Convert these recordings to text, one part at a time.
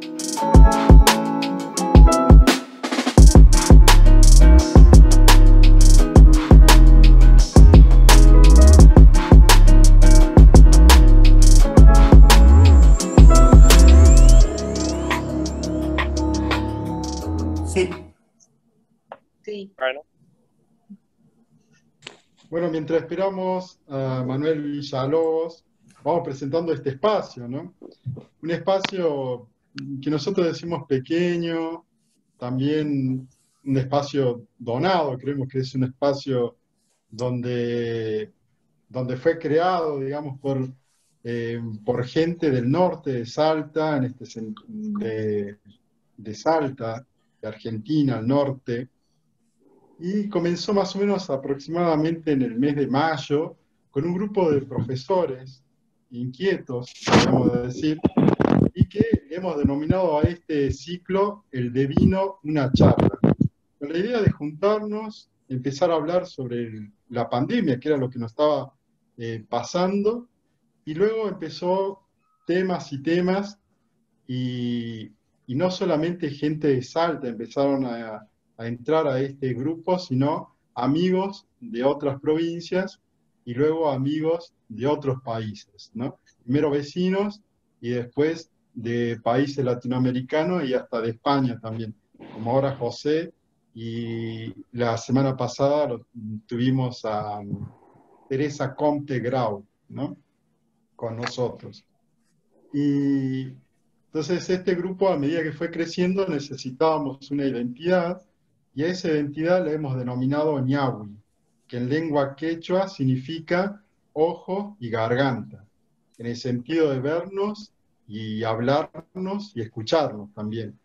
Sí. Bueno. Bueno, mientras esperamos a Manuel Villalobos, vamos presentando este espacio, ¿no? Un espacio que nosotros decimos pequeño, también un espacio donado, creemos que es un espacio donde, donde fue creado, digamos, por, eh, por gente del norte de Salta, en este, de, de Salta, de Argentina, al norte, y comenzó más o menos aproximadamente en el mes de mayo con un grupo de profesores inquietos, podemos decir, y que hemos denominado a este ciclo el de vino una charla. Con la idea de juntarnos, empezar a hablar sobre la pandemia, que era lo que nos estaba eh, pasando, y luego empezó temas y temas, y, y no solamente gente de Salta empezaron a, a entrar a este grupo, sino amigos de otras provincias y luego amigos de otros países, ¿no? Primero vecinos y después de países latinoamericanos y hasta de España también, como ahora José, y la semana pasada tuvimos a um, Teresa Comte Grau, Con nosotros. Y entonces este grupo, a medida que fue creciendo, necesitábamos una identidad, y a esa identidad la hemos denominado Ñawi, que en lengua quechua significa ojo y garganta, en el sentido de vernos y hablarnos y escucharnos también.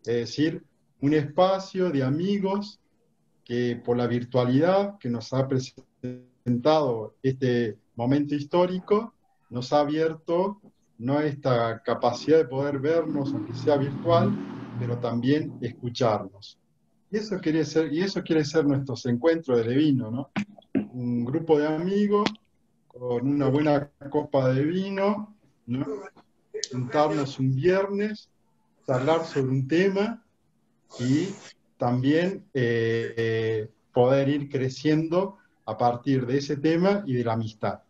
Es decir, un espacio de amigos que por la virtualidad que nos ha presentado este momento histórico, nos ha abierto no esta capacidad de poder vernos, aunque sea virtual, pero también escucharnos. Y eso quiere ser, y eso quiere ser nuestros encuentros de vino, ¿no? Un grupo de amigos con una buena copa de vino, ¿no? sentarnos un viernes, hablar sobre un tema y también eh, eh, poder ir creciendo a partir de ese tema y de la amistad.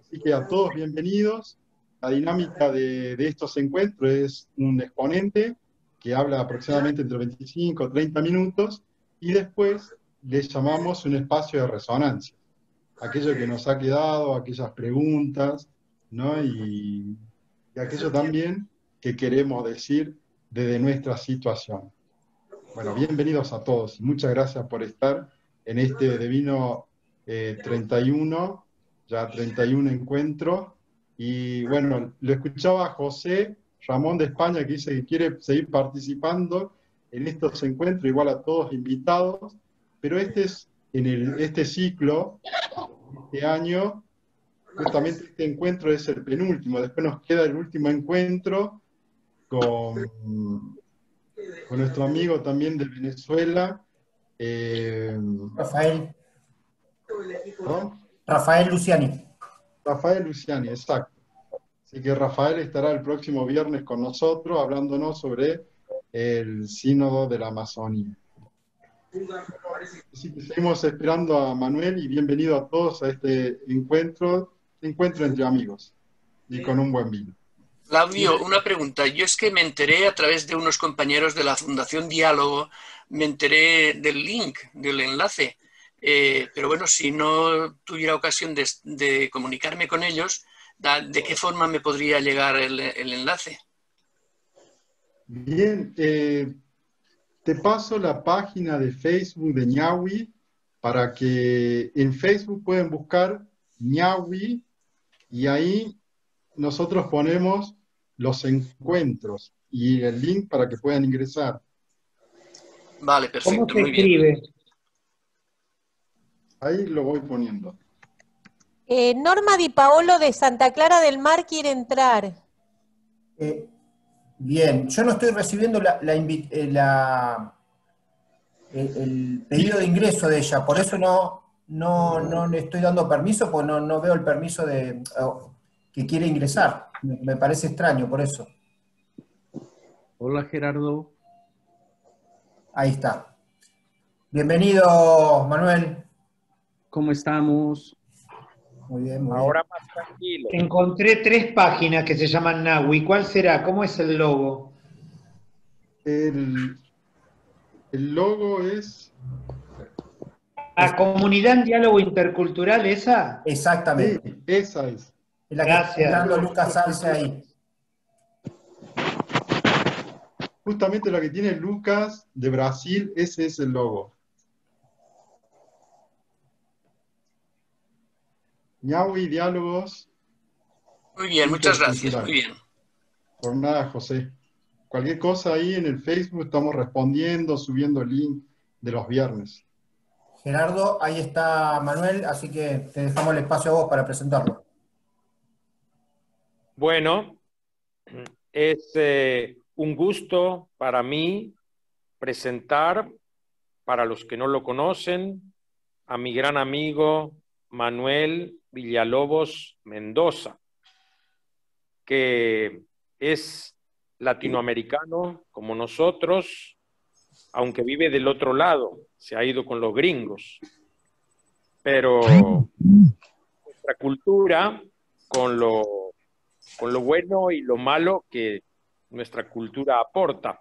Así que a todos bienvenidos. La dinámica de, estos encuentros es un exponente que habla aproximadamente entre 25 o 30 minutos y después le llamamos un espacio de resonancia. Aquello que nos ha quedado, aquellas preguntas, ¿no? Y y aquello también que queremos decir desde nuestra situación. Bueno, bienvenidos a todos y muchas gracias por estar en este Divino 31, eh, ya 31 encuentro. Y bueno, lo escuchaba José Ramón de España que dice que quiere seguir participando en estos encuentros, igual a todos invitados, pero este es en este ciclo, este año, justamente este encuentro es el penúltimo. Después nos queda el último encuentro con, nuestro amigo también de Venezuela. Eh, Rafael. Rafael Luciani. Rafael Luciani, exacto. Así que Rafael estará el próximo viernes con nosotros hablándonos sobre el sínodo de la Amazonía. Así que seguimos esperando a Manuel y bienvenido a todos a este encuentro encuentro entre amigos y con un buen vino. Claudio, una pregunta. Yo es que me enteré a través de unos compañeros de la Fundación Diálogo, me enteré del link, del enlace. Eh, pero bueno, si no tuviera ocasión de, comunicarme con ellos, ¿de qué forma me podría llegar el, enlace? Bien, eh, te paso la página de Facebook de Ñawi para que en Facebook pueden buscar Ñawi y ahí nosotros ponemos los encuentros y el link para que puedan ingresar. Vale, perfecto. ¿Cómo se escribe? Ahí lo voy poniendo. Eh, Norma Di Paolo de Santa Clara del Mar quiere entrar. Eh, bien, yo no estoy recibiendo la, eh, el, pedido de ingreso de ella, por eso no, no, le estoy dando permiso, porque no, veo el permiso de, que quiere ingresar. Me, parece extraño por eso. Hola Gerardo. Ahí está. Bienvenido, Manuel. ¿Cómo estamos? Muy bien, muy Ahora más tranquilo. Encontré tres páginas que se llaman Nahui. ¿Cuál será? ¿Cómo es el logo? El, el logo es la comunidad en diálogo intercultural, esa. Exactamente. esa es. la Gracias. que dando Lucas Sánchez ahí. Justamente la que tiene Lucas de Brasil, ese es el logo. Ñaui, diálogos. Muy bien, muchas gracias. Muy bien. Por nada, José. Cualquier cosa ahí en el Facebook estamos respondiendo, subiendo el link de los viernes. Gerardo, ahí está Manuel, así que te dejamos el espacio a vos para presentarlo. Bueno, es eh, un gusto para mí presentar, para los que no lo conocen, a mi gran amigo Manuel Villalobos Mendoza, que es latinoamericano como nosotros, aunque vive del otro lado, se ha ido con los gringos. Pero ah. nuestra cultura, con lo, con lo bueno y lo malo que nuestra cultura aporta.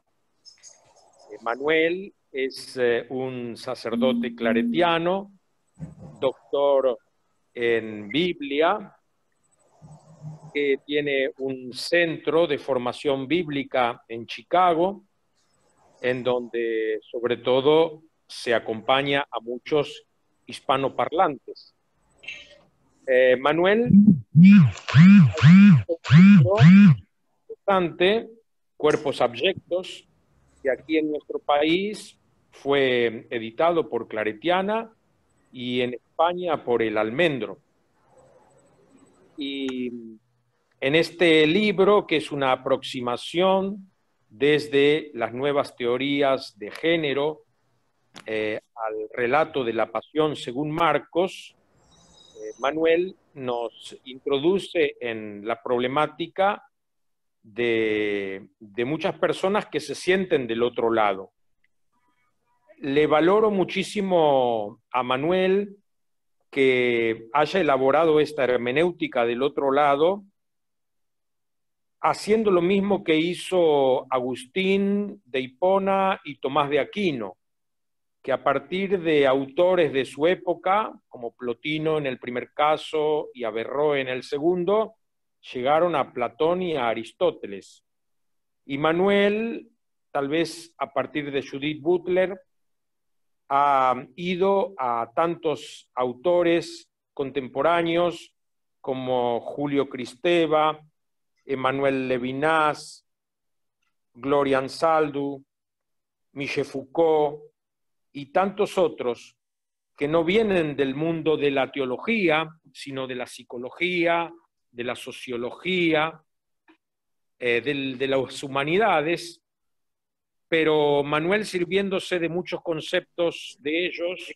Manuel es eh, un sacerdote claretiano, doctor en Biblia, que tiene un centro de formación bíblica en Chicago, en donde sobre todo se acompaña a muchos hispanoparlantes. Eh, Manuel, cuerpos abyectos, que aquí en nuestro país fue editado por Claretiana y en España por El Almendro. Y en este libro, que es una aproximación desde las nuevas teorías de género eh, al relato de la pasión según Marcos, eh, Manuel nos introduce en la problemática de muchas personas que se sienten del otro lado. Le valoro muchísimo a Manuel que haya elaborado esta hermenéutica del otro lado, haciendo lo mismo que hizo Agustín de Hipona y Tomás de Aquino que a partir de autores de su época, como Plotino en el primer caso y Averroe en el segundo, llegaron a Platón y a Aristóteles. Y Manuel, tal vez a partir de Judith Butler, ha ido a tantos autores contemporáneos como Julio Cristeva, Emmanuel Levinas, Gloria Ansaldu, Michel Foucault, y tantos otros que no vienen del mundo de la teología, sino de la psicología, de la sociología, eh, de las humanidades, pero Manuel sirviéndose de muchos conceptos de ellos,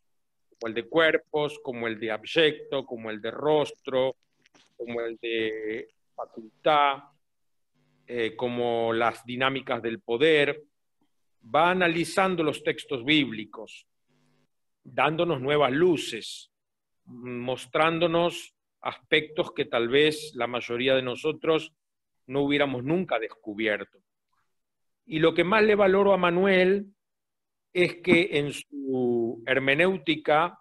como el de cuerpos, como el de abyecto, como el de rostro, como el de facultad, eh, como las dinámicas del poder, va analizando los textos bíblicos, dándonos nuevas luces, mostrándonos aspectos que tal vez la mayoría de nosotros no hubiéramos nunca descubierto. Y lo que más le valoro a Manuel es que en su hermenéutica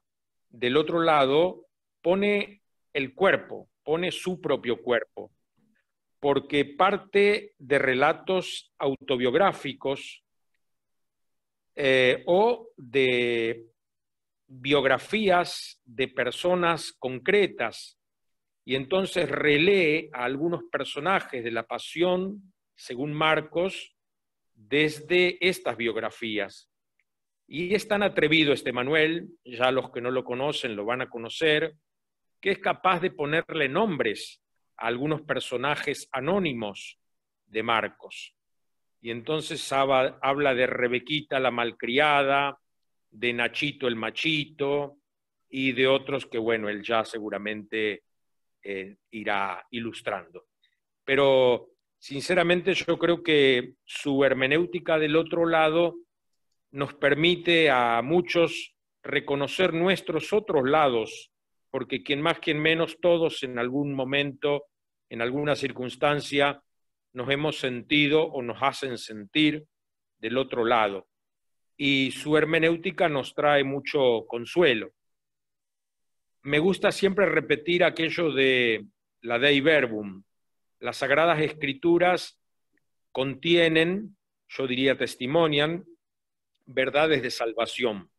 del otro lado pone el cuerpo, pone su propio cuerpo, porque parte de relatos autobiográficos eh, o de biografías de personas concretas y entonces relee a algunos personajes de la pasión, según Marcos, desde estas biografías. Y es tan atrevido este Manuel, ya los que no lo conocen lo van a conocer, que es capaz de ponerle nombres a algunos personajes anónimos de Marcos. Y entonces habla de Rebequita la malcriada, de Nachito el machito y de otros que, bueno, él ya seguramente eh, irá ilustrando. Pero sinceramente yo creo que su hermenéutica del otro lado nos permite a muchos reconocer nuestros otros lados, porque quien más, quien menos, todos en algún momento, en alguna circunstancia, nos hemos sentido o nos hacen sentir del otro lado. Y su hermenéutica nos trae mucho consuelo. Me gusta siempre repetir aquello de la Dei Verbum. Las Sagradas Escrituras contienen, yo diría testimonian, verdades de salvación.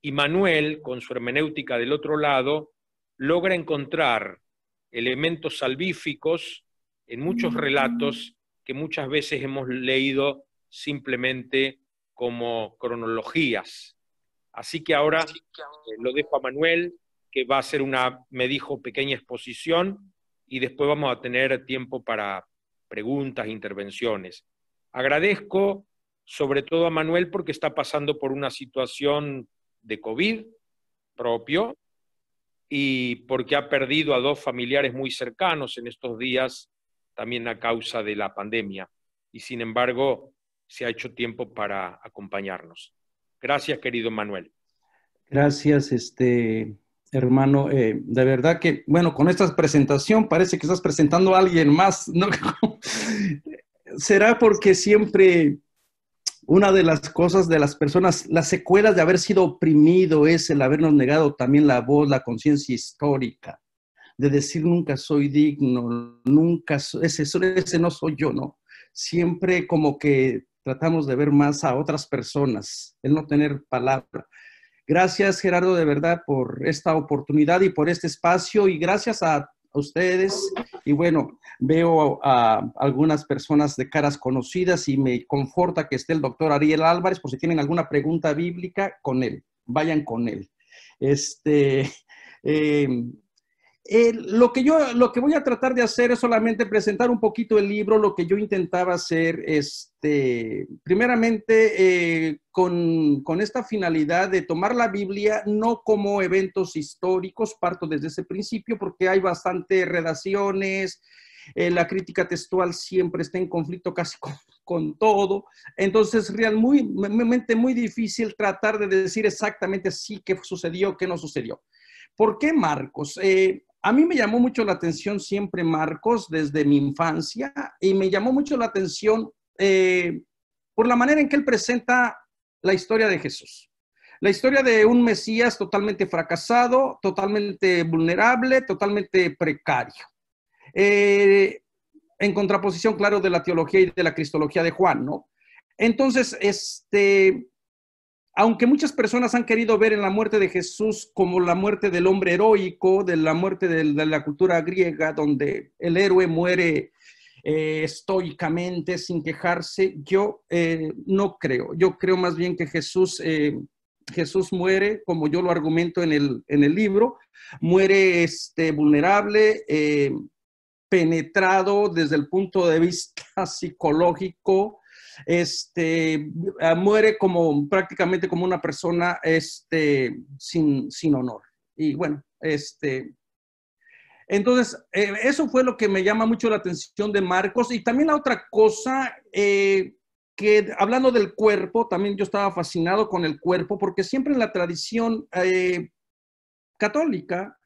Y Manuel, con su hermenéutica del otro lado, logra encontrar elementos salvíficos en muchos relatos que muchas veces hemos leído simplemente como cronologías. Así que ahora eh, lo dejo a Manuel, que va a hacer una, me dijo, pequeña exposición y después vamos a tener tiempo para preguntas, intervenciones. Agradezco sobre todo a Manuel porque está pasando por una situación de COVID propio y porque ha perdido a dos familiares muy cercanos en estos días también a causa de la pandemia y sin embargo se ha hecho tiempo para acompañarnos. Gracias, querido Manuel. Gracias, este hermano. Eh, de verdad que, bueno, con esta presentación parece que estás presentando a alguien más. ¿Será porque siempre una de las cosas de las personas, las secuelas de haber sido oprimido es el habernos negado también la voz, la conciencia histórica? de decir nunca soy digno, nunca, ese, ese no soy yo, ¿no? Siempre como que tratamos de ver más a otras personas, el no tener palabra. Gracias Gerardo de verdad por esta oportunidad y por este espacio y gracias a ustedes. Y bueno, veo a, algunas personas de caras conocidas y me conforta que esté el doctor Ariel Álvarez, por si tienen alguna pregunta bíblica, con él, vayan con él. Este, em, eh, lo, que yo, lo que voy a tratar de hacer es solamente presentar un poquito el libro, lo que yo intentaba hacer, este, primeramente eh, con, con, esta finalidad de tomar la Biblia no como eventos históricos, parto desde ese principio porque hay bastante redacciones, eh, la crítica textual siempre está en conflicto casi con, todo, entonces realmente muy, muy difícil tratar de decir exactamente sí qué sucedió, qué no sucedió. ¿Por qué Marcos? A mí me llamó mucho la atención siempre Marcos desde mi infancia y me llamó mucho la atención eh, por la manera en que él presenta la historia de Jesús. La historia de un Mesías totalmente fracasado, totalmente vulnerable, totalmente precario. Eh, en contraposición, claro, de la teología y de la cristología de Juan, ¿no? Entonces, este, aunque muchas personas han querido ver en la muerte de Jesús como la muerte del hombre heroico, de la muerte de, la cultura griega, donde el héroe muere eh, estoicamente sin quejarse, yo eh, no creo. Yo creo más bien que Jesús, eh, Jesús muere, como yo lo argumento en el, en el libro, muere este, vulnerable. penetrado desde el punto de vista psicológico, este, ah, muere como prácticamente como una persona este, sin, sin honor. Y bueno, este, entonces, eh, eso fue lo que me llama mucho la atención de Marcos. Y también la otra cosa, eh, que hablando del cuerpo, también yo estaba fascinado con el cuerpo, porque siempre en la tradición eh, católica,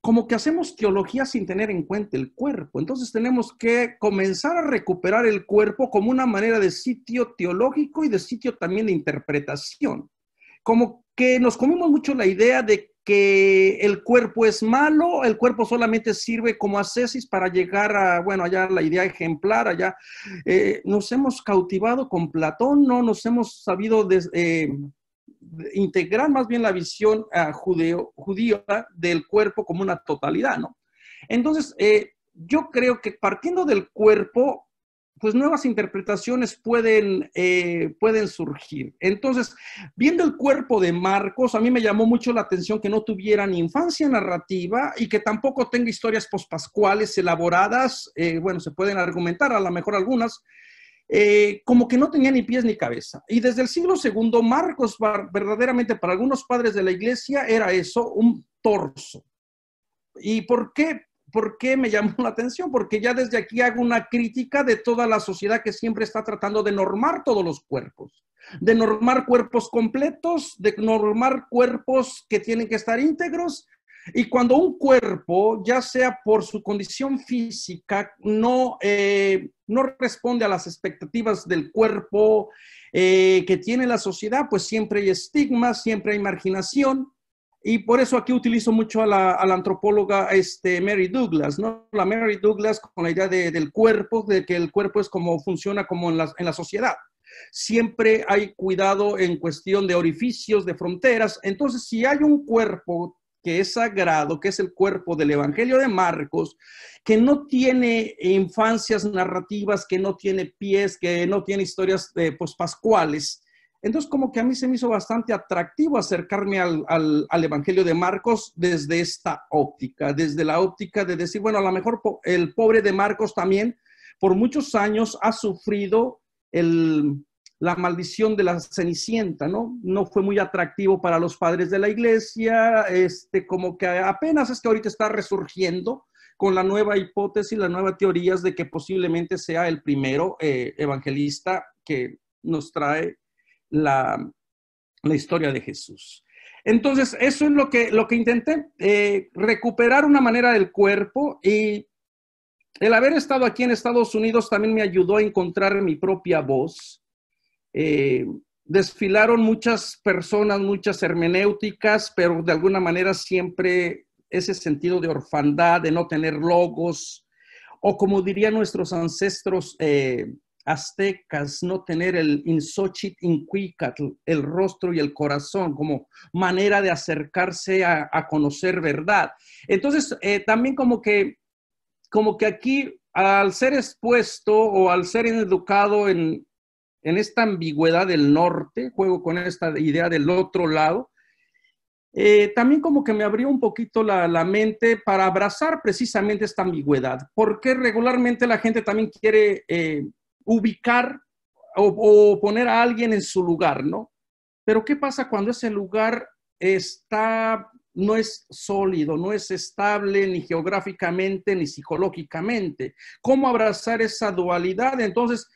como que hacemos teología sin tener en cuenta el cuerpo. Entonces tenemos que comenzar a recuperar el cuerpo como una manera de sitio teológico y de sitio también de interpretación. Como que nos comimos mucho la idea de que el cuerpo es malo, el cuerpo solamente sirve como ascesis para llegar a, bueno, allá la idea ejemplar, allá eh, nos hemos cautivado con Platón, no nos hemos sabido eh, integrar más bien la visión ah, judía del cuerpo como una totalidad, ¿no? Entonces, eh, yo creo que partiendo del cuerpo, pues nuevas interpretaciones pueden, eh, pueden surgir. Entonces, viendo el cuerpo de Marcos, a mí me llamó mucho la atención que no tuviera infancia narrativa y que tampoco tenga historias pospascuales elaboradas. Eh, bueno, se pueden argumentar a lo mejor algunas, eh, como que no tenía ni pies ni cabeza. Y desde el siglo II, Marcos verdaderamente para algunos padres de la iglesia era eso, un torso. ¿Y por qué? ¿Por qué me llamó la atención? Porque ya desde aquí hago una crítica de toda la sociedad que siempre está tratando de normar todos los cuerpos, de normar cuerpos completos, de normar cuerpos que tienen que estar íntegros, y cuando un cuerpo, ya sea por su condición física, no, eh, no responde a las expectativas del cuerpo eh, que tiene la sociedad, pues siempre hay estigma, siempre hay marginación. Y por eso aquí utilizo mucho a la, antropóloga este, Mary Douglas, ¿no? La Mary Douglas con la idea del cuerpo, de que el cuerpo es como funciona como en la, en la sociedad. Siempre hay cuidado en cuestión de orificios, de fronteras. Entonces, si hay un cuerpo que es sagrado, que es el cuerpo del Evangelio de Marcos, que no tiene infancias narrativas, que no tiene pies, que no tiene historias de, eh, pospascuales. Pues, Entonces, como que a mí se me hizo bastante atractivo acercarme al, al, Evangelio de Marcos desde esta óptica, desde la óptica de decir, bueno, a lo mejor el pobre de Marcos también por muchos años ha sufrido el, la maldición de la Cenicienta, ¿no? No fue muy atractivo para los padres de la iglesia, este, como que apenas es que ahorita está resurgiendo con la nueva hipótesis, las nuevas teorías de que posiblemente sea el primero eh, evangelista que nos trae la, historia de Jesús. Entonces, eso es lo que, lo que intenté, eh, recuperar una manera del cuerpo y el haber estado aquí en Estados Unidos también me ayudó a encontrar mi propia voz eh, desfilaron muchas personas, muchas hermenéuticas, pero de alguna manera siempre ese sentido de orfandad, de no tener logos, o como dirían nuestros ancestros eh, aztecas, no tener el insochit incuicatl, el rostro y el corazón, como manera de acercarse a, conocer verdad. Entonces, eh, también como que, como que aquí, al ser expuesto o al ser educado en, en esta ambigüedad del norte, juego con esta idea del otro lado. Eh, también como que me abrió un poquito la, mente para abrazar precisamente esta ambigüedad, porque regularmente la gente también quiere eh, ubicar o, poner a alguien en su lugar, ¿no? Pero ¿qué pasa cuando ese lugar está, no es sólido, no es estable ni geográficamente ni psicológicamente? ¿Cómo abrazar esa dualidad? Entonces,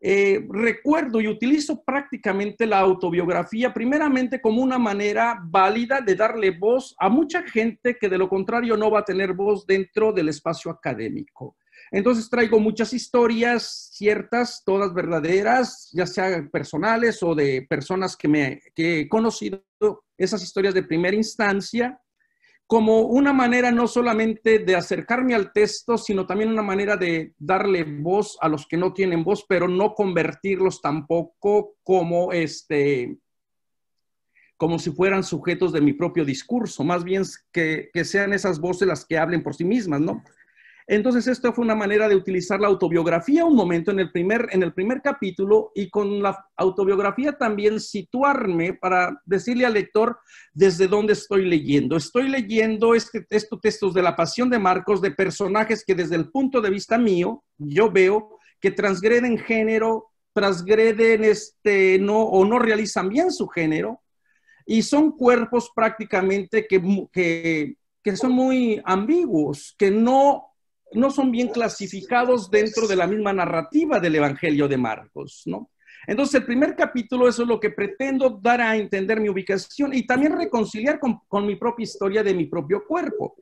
eh, recuerdo y utilizo prácticamente la autobiografía primeramente como una manera válida de darle voz a mucha gente que de lo contrario no va a tener voz dentro del espacio académico. Entonces traigo muchas historias ciertas, todas verdaderas, ya sean personales o de personas que, me, que he conocido, esas historias de primera instancia, como una manera no solamente de acercarme al texto, sino también una manera de darle voz a los que no tienen voz, pero no convertirlos tampoco como este como si fueran sujetos de mi propio discurso, más bien que, que sean esas voces las que hablen por sí mismas, ¿no? Entonces, esto fue una manera de utilizar la autobiografía un momento en el primer, en el primer capítulo y con la autobiografía también situarme para decirle al lector desde dónde estoy leyendo. Estoy leyendo este, estos textos de la Pasión de Marcos de personajes que desde el punto de vista mío, yo veo que transgreden género, transgreden este, no, o no realizan bien su género y son cuerpos prácticamente que, que son muy ambiguos, que no no son bien clasificados dentro de la misma narrativa del Evangelio de Marcos, ¿no? Entonces, el primer capítulo, eso es lo que pretendo dar a entender mi ubicación y también reconciliar con, mi propia historia de mi propio cuerpo.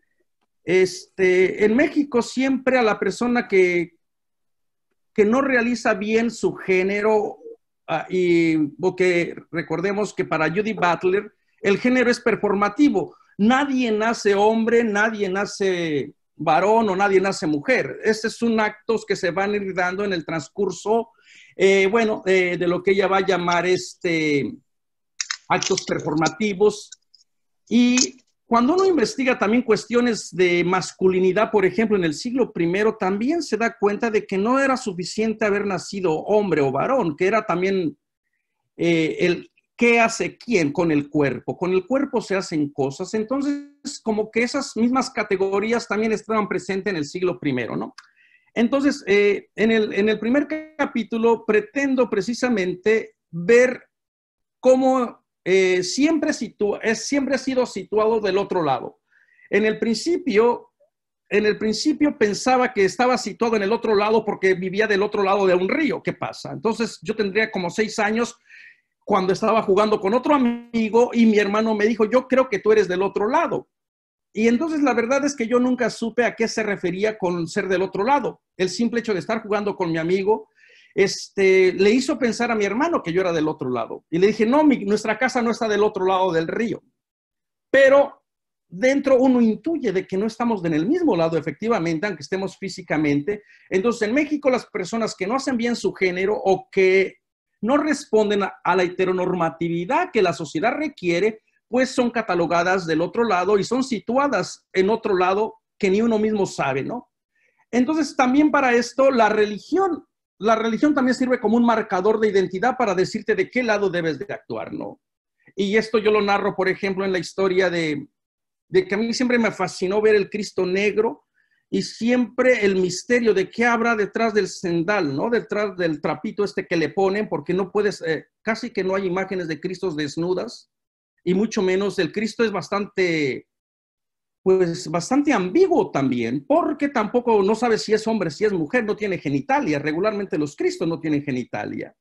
Este, en México siempre a la persona que, que no realiza bien su género, ah, y porque recordemos que para Judy Butler el género es performativo. Nadie nace hombre, nadie nace varón o nadie nace mujer. Estos son actos que se van a ir dando en el transcurso, eh, bueno, eh, de lo que ella va a llamar este, actos performativos. Y cuando uno investiga también cuestiones de masculinidad, por ejemplo, en el siglo I, también se da cuenta de que no era suficiente haber nacido hombre o varón, que era también eh, el ¿Qué hace quién con el cuerpo? Con el cuerpo se hacen cosas. Entonces, como que esas mismas categorías también estaban presentes en el siglo I, ¿no? Entonces, eh, en, el, en el primer capítulo pretendo precisamente ver cómo eh, siempre, sitúa, es, siempre ha sido situado del otro lado. En el principio, en el principio pensaba que estaba situado en el otro lado porque vivía del otro lado de un río. ¿Qué pasa? Entonces yo tendría como seis años cuando estaba jugando con otro amigo y mi hermano me dijo, yo creo que tú eres del otro lado. Y entonces la verdad es que yo nunca supe a qué se refería con ser del otro lado. El simple hecho de estar jugando con mi amigo este, le hizo pensar a mi hermano que yo era del otro lado. Y le dije, no, nuestra casa no está del otro lado del río. Pero dentro uno intuye de que no estamos en el mismo lado, efectivamente, aunque estemos físicamente. Entonces, en México, las personas que no hacen bien su género o que no responden a la heteronormatividad que la sociedad requiere, pues son catalogadas del otro lado y son situadas en otro lado que ni uno mismo sabe, ¿no? Entonces, también para esto, la religión, la religión también sirve como un marcador de identidad para decirte de qué lado debes de actuar, ¿no? Y esto yo lo narro, por ejemplo, en la historia de, de que a mí siempre me fascinó ver el Cristo negro y siempre el misterio de qué habrá detrás del sendal, ¿no? Detrás del trapito este que le ponen, porque no puedes, eh, casi que no hay imágenes de Cristos desnudas, y mucho menos el Cristo es bastante, pues bastante ambiguo también, porque tampoco no sabe si es hombre, si es mujer, no tiene genitalia, regularmente los Cristos no tienen genitalia.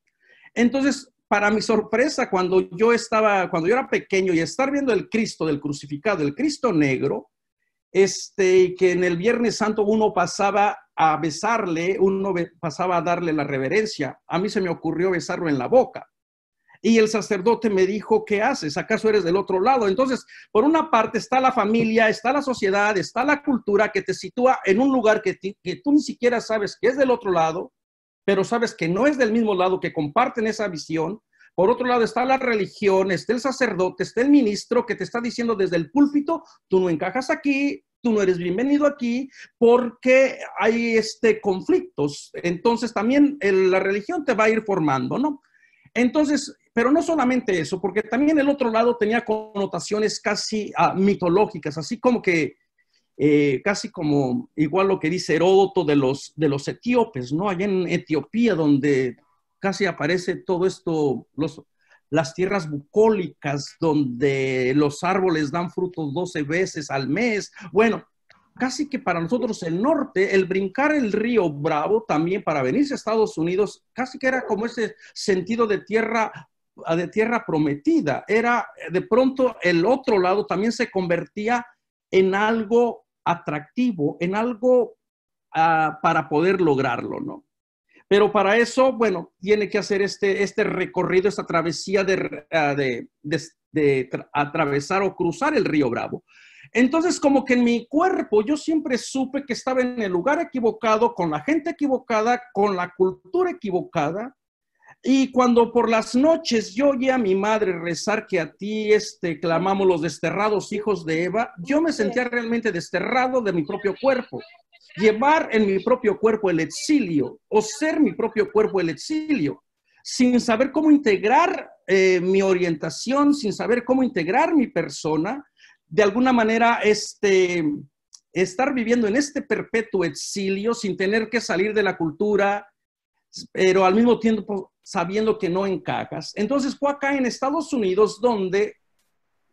Entonces, para mi sorpresa, cuando yo estaba, cuando yo era pequeño y estar viendo el Cristo del crucificado, el Cristo negro, este, que en el Viernes Santo uno pasaba a besarle, uno pasaba a darle la reverencia. A mí se me ocurrió besarlo en la boca. Y el sacerdote me dijo, ¿qué haces? ¿Acaso eres del otro lado? Entonces, por una parte está la familia, está la sociedad, está la cultura que te sitúa en un lugar que, que tú ni siquiera sabes que es del otro lado, pero sabes que no es del mismo lado, que comparten esa visión, por otro lado está la religión, está el sacerdote, está el ministro que te está diciendo desde el púlpito, tú no encajas aquí, tú no eres bienvenido aquí porque hay este conflictos. Entonces también la religión te va a ir formando, ¿no? Entonces, pero no solamente eso, porque también el otro lado tenía connotaciones casi ah, mitológicas, así como que eh, casi como igual lo que dice Heródoto de los, de los etíopes, ¿no? Allá en Etiopía, donde casi aparece todo esto, los, las tierras bucólicas donde los árboles dan frutos 12 veces al mes. Bueno, casi que para nosotros el norte, el brincar el río Bravo también para venirse a Estados Unidos, casi que era como ese sentido de tierra de tierra prometida, era de pronto el otro lado también se convertía en algo atractivo, en algo ah, para poder lograrlo, ¿no? Pero para eso, bueno, tiene que hacer este, este recorrido, esta travesía de, ah, de, atravesar o cruzar el río Bravo. Entonces, como que en mi cuerpo yo siempre supe que estaba en el lugar equivocado, con la gente equivocada, con la cultura equivocada. Y cuando por las noches yo oía a mi madre rezar que a ti este, clamamos los desterrados hijos de Eva, yo me sentía realmente desterrado de mi propio cuerpo llevar en mi propio cuerpo el exilio o ser mi propio cuerpo el exilio, sin saber cómo integrar eh, mi orientación, sin saber cómo integrar mi persona, de alguna manera este, estar viviendo en este perpetuo exilio sin tener que salir de la cultura, pero al mismo tiempo sabiendo que no encajas. Entonces fue acá en Estados Unidos donde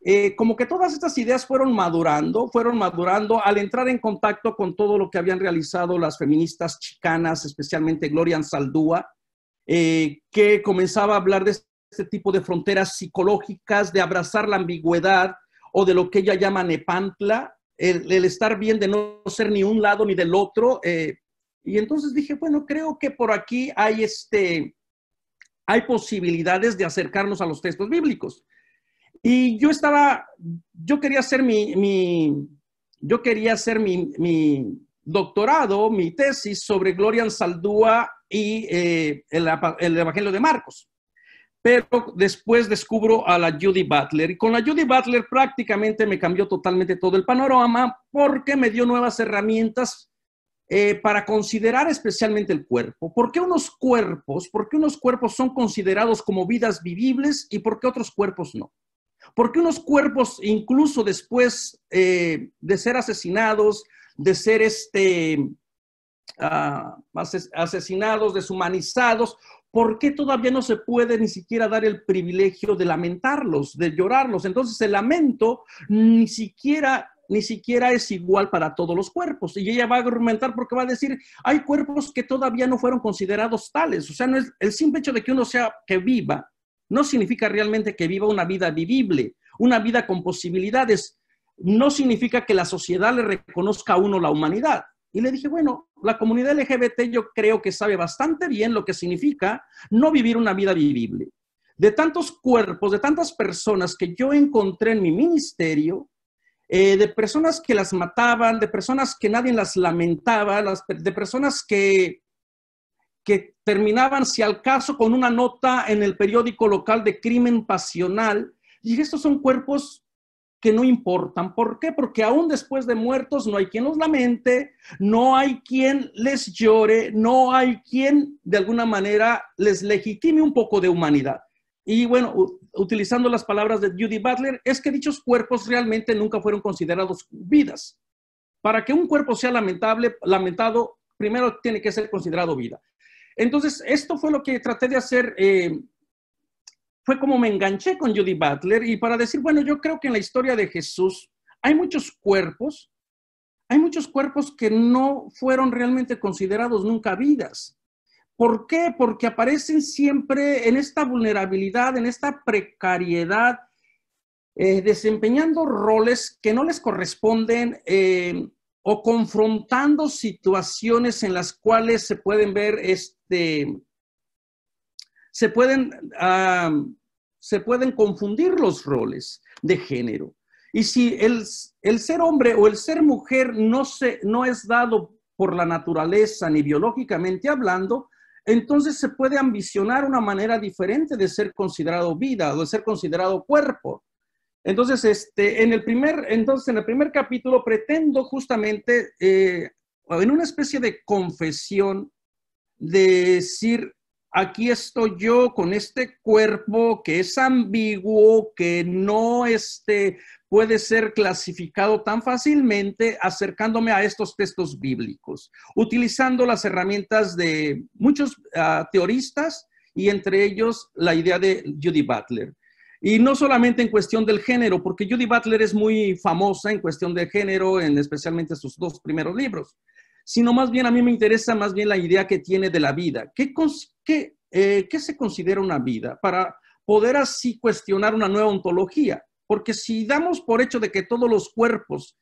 eh, como que todas estas ideas fueron madurando, fueron madurando al entrar en contacto con todo lo que habían realizado las feministas chicanas, especialmente Gloria Anzaldúa, eh, que comenzaba a hablar de este tipo de fronteras psicológicas, de abrazar la ambigüedad o de lo que ella llama nepantla, el, estar bien de no ser ni un lado ni del otro. Eh, y entonces dije, bueno, creo que por aquí hay, este, hay posibilidades de acercarnos a los textos bíblicos. Y yo estaba, yo quería hacer mi, mi yo quería hacer mi, mi, doctorado, mi tesis sobre Gloria Saldúa y eh, el, Evangelio de Marcos. Pero después descubro a la Judy Butler y con la Judy Butler prácticamente me cambió totalmente todo el panorama porque me dio nuevas herramientas eh, para considerar especialmente el cuerpo. ¿Por qué unos cuerpos, por qué unos cuerpos son considerados como vidas vivibles y por qué otros cuerpos no? qué unos cuerpos, incluso después eh, de ser asesinados, de ser este, ah, asesinados, deshumanizados, ¿por qué todavía no se puede ni siquiera dar el privilegio de lamentarlos, de llorarlos? Entonces el lamento ni siquiera ni siquiera es igual para todos los cuerpos. Y ella va a argumentar porque va a decir, hay cuerpos que todavía no fueron considerados tales. O sea, no es el simple hecho de que uno sea que viva no significa realmente que viva una vida vivible, una vida con posibilidades. No significa que la sociedad le reconozca a uno la humanidad. Y le dije, bueno, la comunidad LGBT yo creo que sabe bastante bien lo que significa no vivir una vida vivible. De tantos cuerpos, de tantas personas que yo encontré en mi ministerio, eh, de personas que las mataban, de personas que nadie las lamentaba, de personas que que terminaban, si al caso, con una nota en el periódico local de crimen pasional. Y estos son cuerpos que no importan. ¿Por qué? Porque aún después de muertos no hay quien los lamente, no hay quien les llore, no hay quien de alguna manera les legitime un poco de humanidad. Y bueno, utilizando las palabras de Judy Butler, es que dichos cuerpos realmente nunca fueron considerados vidas. Para que un cuerpo sea lamentable, lamentado, primero tiene que ser considerado vida. Entonces, esto fue lo que traté de hacer. Eh, fue como me enganché con Judy Butler y para decir, bueno, yo creo que en la historia de Jesús hay muchos cuerpos, hay muchos cuerpos que no fueron realmente considerados nunca vidas. ¿Por qué? Porque aparecen siempre en esta vulnerabilidad, en esta precariedad, eh, desempeñando roles que no les corresponden, eh, o confrontando situaciones en las cuales se pueden ver este se pueden ah, confundir los roles de género y si el, ser hombre o el ser mujer no no es dado por la naturaleza ni biológicamente hablando entonces se puede ambicionar una manera diferente de ser considerado vida o de ser considerado cuerpo entonces, este, en, el primer, entonces en el primer capítulo pretendo justamente, eh, en una especie de confesión, decir, aquí estoy yo con este cuerpo que es ambiguo, que no este, puede ser clasificado tan fácilmente acercándome a estos textos bíblicos, utilizando las herramientas de muchos ah, teoristas y entre ellos la idea de Judy Butler. Y no solamente en cuestión del género, porque Judy Butler es muy famosa en cuestión de género, en especialmente sus dos primeros libros, sino más bien a mí me interesa más bien la idea que tiene de la vida. ¿Qué, eh, ¿qué se considera una vida? Para poder así cuestionar una nueva ontología. Porque si damos por hecho de que todos los cuerpos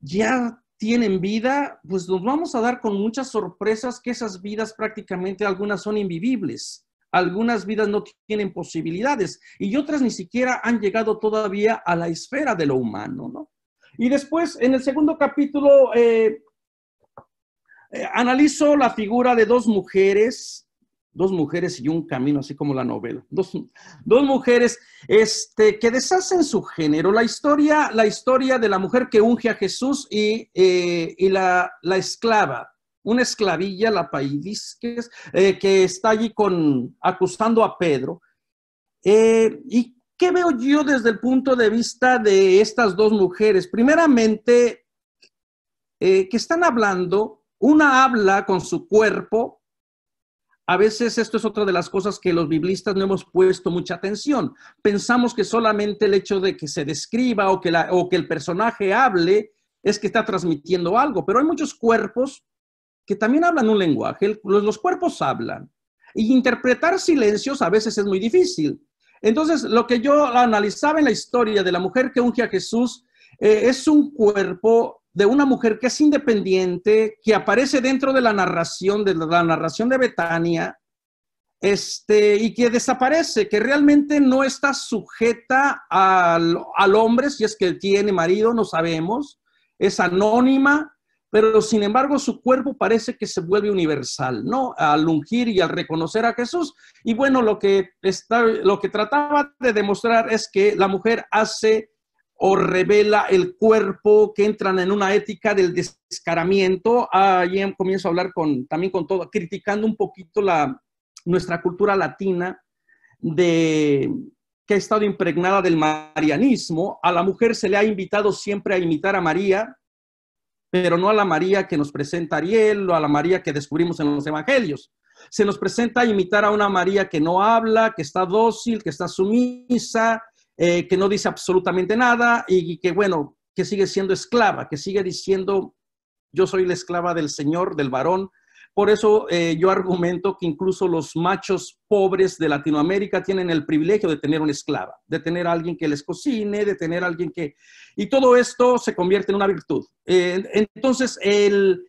ya tienen vida, pues nos vamos a dar con muchas sorpresas que esas vidas prácticamente algunas son invivibles. Algunas vidas no tienen posibilidades y otras ni siquiera han llegado todavía a la esfera de lo humano, ¿no? Y después, en el segundo capítulo, eh, eh, analizo la figura de dos mujeres, dos mujeres y un camino, así como la novela, dos, mujeres este, que deshacen su género, la historia, la historia de la mujer que unge a Jesús y, eh, la, la esclava una esclavilla, la Paidisques, eh, que está allí con, acusando a Pedro. Eh, ¿Y qué veo yo desde el punto de vista de estas dos mujeres? Primeramente, eh, que están hablando, una habla con su cuerpo. A veces esto es otra de las cosas que los biblistas no hemos puesto mucha atención. Pensamos que solamente el hecho de que se describa o que, o que el personaje hable es que está transmitiendo algo, pero hay muchos cuerpos que también hablan un lenguaje, los, cuerpos hablan. Y interpretar silencios a veces es muy difícil. Entonces, lo que yo analizaba en la historia de la mujer que unge a Jesús eh, es un cuerpo de una mujer que es independiente, que aparece dentro de la narración, de la narración de Betania, este, y que desaparece, que realmente no está sujeta al, al hombre, si es que tiene marido, no sabemos, es anónima, pero sin embargo su cuerpo parece que se vuelve universal, ¿no? Al ungir y al reconocer a Jesús. Y bueno, lo que, lo que trataba de demostrar es que la mujer hace o revela el cuerpo, que entran en una ética del descaramiento. Ahí em, comienzo a hablar con, también con todo, criticando un poquito la, nuestra cultura latina de, que ha estado impregnada del marianismo. A la mujer se le ha invitado siempre a imitar a María, pero no a la María que nos presenta Ariel o a la María que descubrimos en los evangelios. Se nos presenta a imitar a una María que no habla, que está dócil, que está sumisa, eh, que no dice absolutamente nada y, y que, bueno, que sigue siendo esclava, que sigue diciendo, yo soy la esclava del Señor, del varón por eso eh, yo argumento que incluso los machos pobres de Latinoamérica tienen el privilegio de tener una esclava, de tener a alguien que les cocine, de tener a alguien que... Y todo esto se convierte en una virtud. Eh, entonces, el,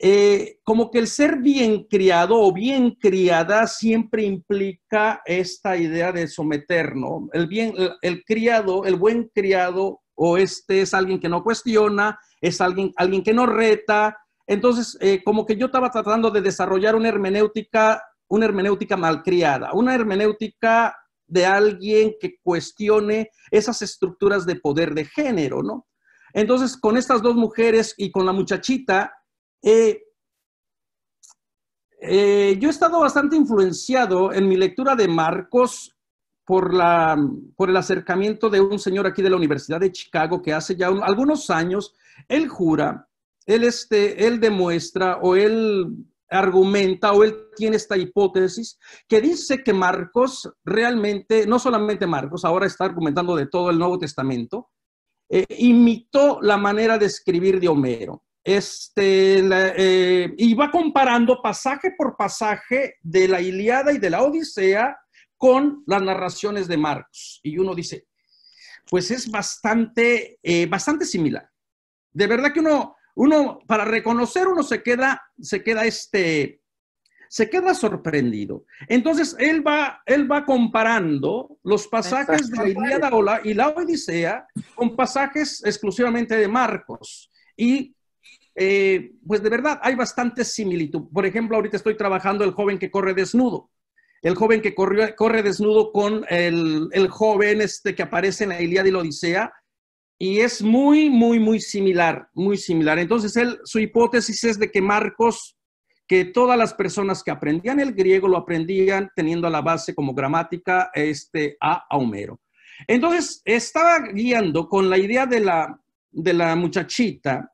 eh, como que el ser bien criado o bien criada siempre implica esta idea de someter, ¿no? El, bien, el criado, el buen criado o este es alguien que no cuestiona, es alguien, alguien que no reta, entonces, eh, como que yo estaba tratando de desarrollar una hermenéutica, una hermenéutica malcriada, una hermenéutica de alguien que cuestione esas estructuras de poder de género, ¿no? Entonces, con estas dos mujeres y con la muchachita, eh, eh, yo he estado bastante influenciado en mi lectura de Marcos por, el acercamiento de un señor aquí de la Universidad de Chicago que hace ya algunos años, él jura él, este, él demuestra o él argumenta o él tiene esta hipótesis que dice que Marcos realmente, no solamente Marcos, ahora está argumentando de todo el Nuevo Testamento, eh, imitó la manera de escribir de Homero. Este, eh, y va comparando pasaje por pasaje de la Iliada y de la Odisea con las narraciones de Marcos. Y uno dice, pues es bastante, eh, bastante similar. De verdad que uno uno, para reconocer, uno se queda, se queda este, se queda sorprendido. Entonces, él va, él va comparando los pasajes de la Ilíada y la Odisea con pasajes exclusivamente de Marcos. Y eh, pues de verdad hay bastante similitud. Por ejemplo, ahorita estoy trabajando el joven que corre desnudo. El joven que corrió, corre desnudo con el, joven este, que aparece en la Ilíada y la Odisea y es muy, muy, muy similar, muy similar. Entonces, su hipótesis es de que Marcos, que todas las personas que aprendían el griego lo aprendían teniendo a la base como gramática este, a, Homero. Entonces, estaba guiando con la idea de la, de la muchachita.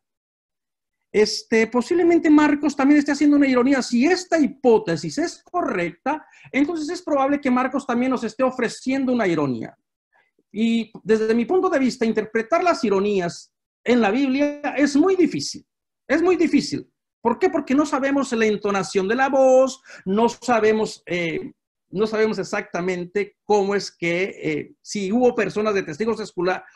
Este, posiblemente Marcos también esté haciendo una ironía. Si esta hipótesis es correcta, entonces es probable que Marcos también nos esté ofreciendo una ironía. Y desde mi punto de vista, interpretar las ironías en la Biblia es muy difícil. Es muy difícil. ¿Por qué? Porque no sabemos la entonación de la voz, no sabemos, eh, no sabemos exactamente cómo es que, eh, si hubo personas de testigos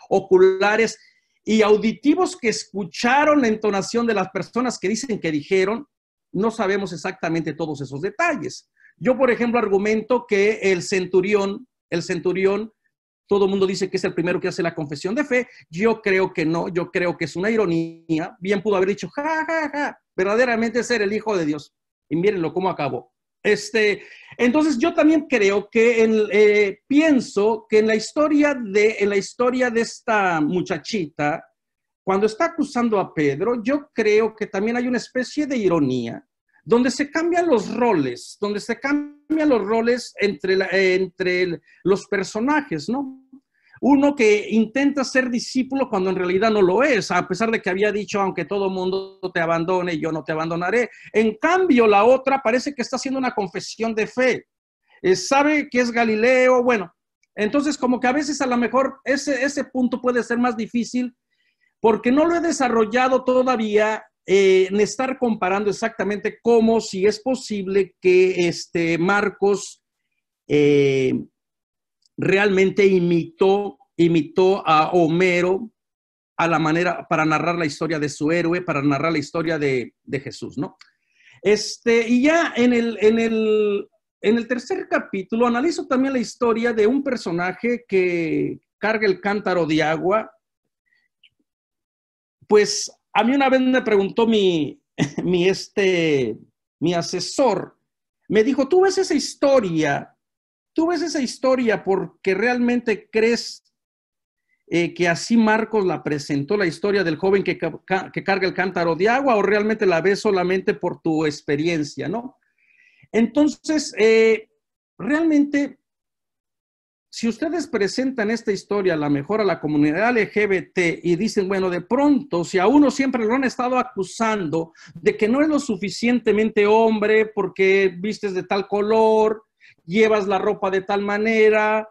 oculares y auditivos que escucharon la entonación de las personas que dicen que dijeron, no sabemos exactamente todos esos detalles. Yo, por ejemplo, argumento que el centurión, el centurión todo el mundo dice que es el primero que hace la confesión de fe. Yo creo que no, yo creo que es una ironía. Bien pudo haber dicho, ja, ja, ja, verdaderamente ser el Hijo de Dios. Y mírenlo cómo acabó. Este, entonces yo también creo que eh, pienso que en la historia de en la historia de esta muchachita cuando está acusando a Pedro, yo creo que también hay una especie de ironía donde se cambian los roles, donde se cambian los roles entre, entre los personajes, ¿no? Uno que intenta ser discípulo cuando en realidad no lo es, a pesar de que había dicho, aunque todo mundo te abandone, yo no te abandonaré. En cambio, la otra parece que está haciendo una confesión de fe. Eh, sabe que es Galileo, bueno, entonces como que a veces a lo mejor ese, ese punto puede ser más difícil porque no lo he desarrollado todavía eh, en estar comparando exactamente cómo, si es posible que este Marcos eh, realmente imitó, imitó a Homero a la manera para narrar la historia de su héroe, para narrar la historia de, Jesús, ¿no? Este, y ya en el, en el, en el tercer capítulo analizo también la historia de un personaje que carga el cántaro de agua, pues a mí una vez me preguntó mi, mi, este, mi asesor, me dijo, tú ves esa historia, tú ves esa historia porque realmente crees eh, que así Marcos la presentó, la historia del joven que, que, carga el cántaro de agua, o realmente la ves solamente por tu experiencia, ¿no? Entonces, eh, realmente si ustedes presentan esta historia a la mejor a la comunidad LGBT y dicen, bueno, de pronto, si a uno siempre lo han estado acusando de que no es lo suficientemente hombre porque vistes de tal color, llevas la ropa de tal manera,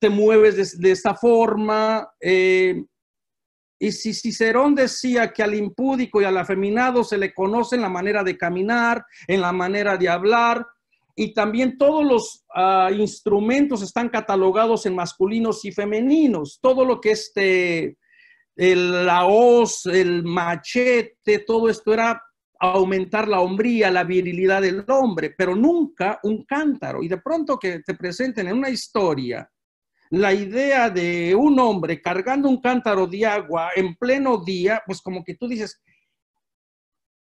te mueves de, esta forma. Eh, y si Cicerón decía que al impúdico y al afeminado se le conoce en la manera de caminar, en la manera de hablar, y también todos los ah, instrumentos están catalogados en masculinos y femeninos. Todo lo que este, la hoz, el machete, todo esto era aumentar la hombría, la virilidad del hombre, pero nunca un cántaro. Y de pronto que te presenten en una historia la idea de un hombre cargando un cántaro de agua en pleno día, pues como que tú dices,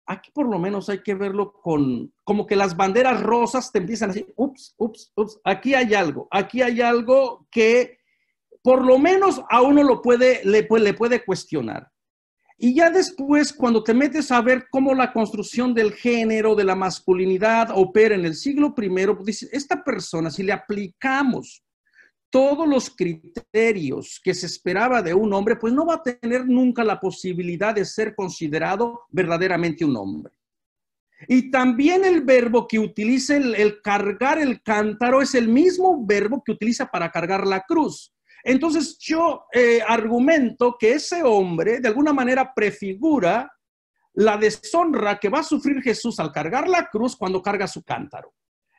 aquí por lo menos hay que verlo con, como que las banderas rosas te empiezan decir, ups, ups, ups, aquí hay algo, aquí hay algo que por lo menos a uno lo puede, pues, le, puede cuestionar. Y ya después, cuando te metes a ver cómo la construcción del género, de la masculinidad opera en el siglo I, pues dice esta persona, si le aplicamos todos los criterios que se esperaba de un hombre, pues no va a tener nunca la posibilidad de ser considerado verdaderamente un hombre. Y también el verbo que utiliza el, cargar el cántaro es el mismo verbo que utiliza para cargar la cruz. Entonces yo eh, argumento que ese hombre de alguna manera prefigura la deshonra que va a sufrir Jesús al cargar la cruz cuando carga su cántaro.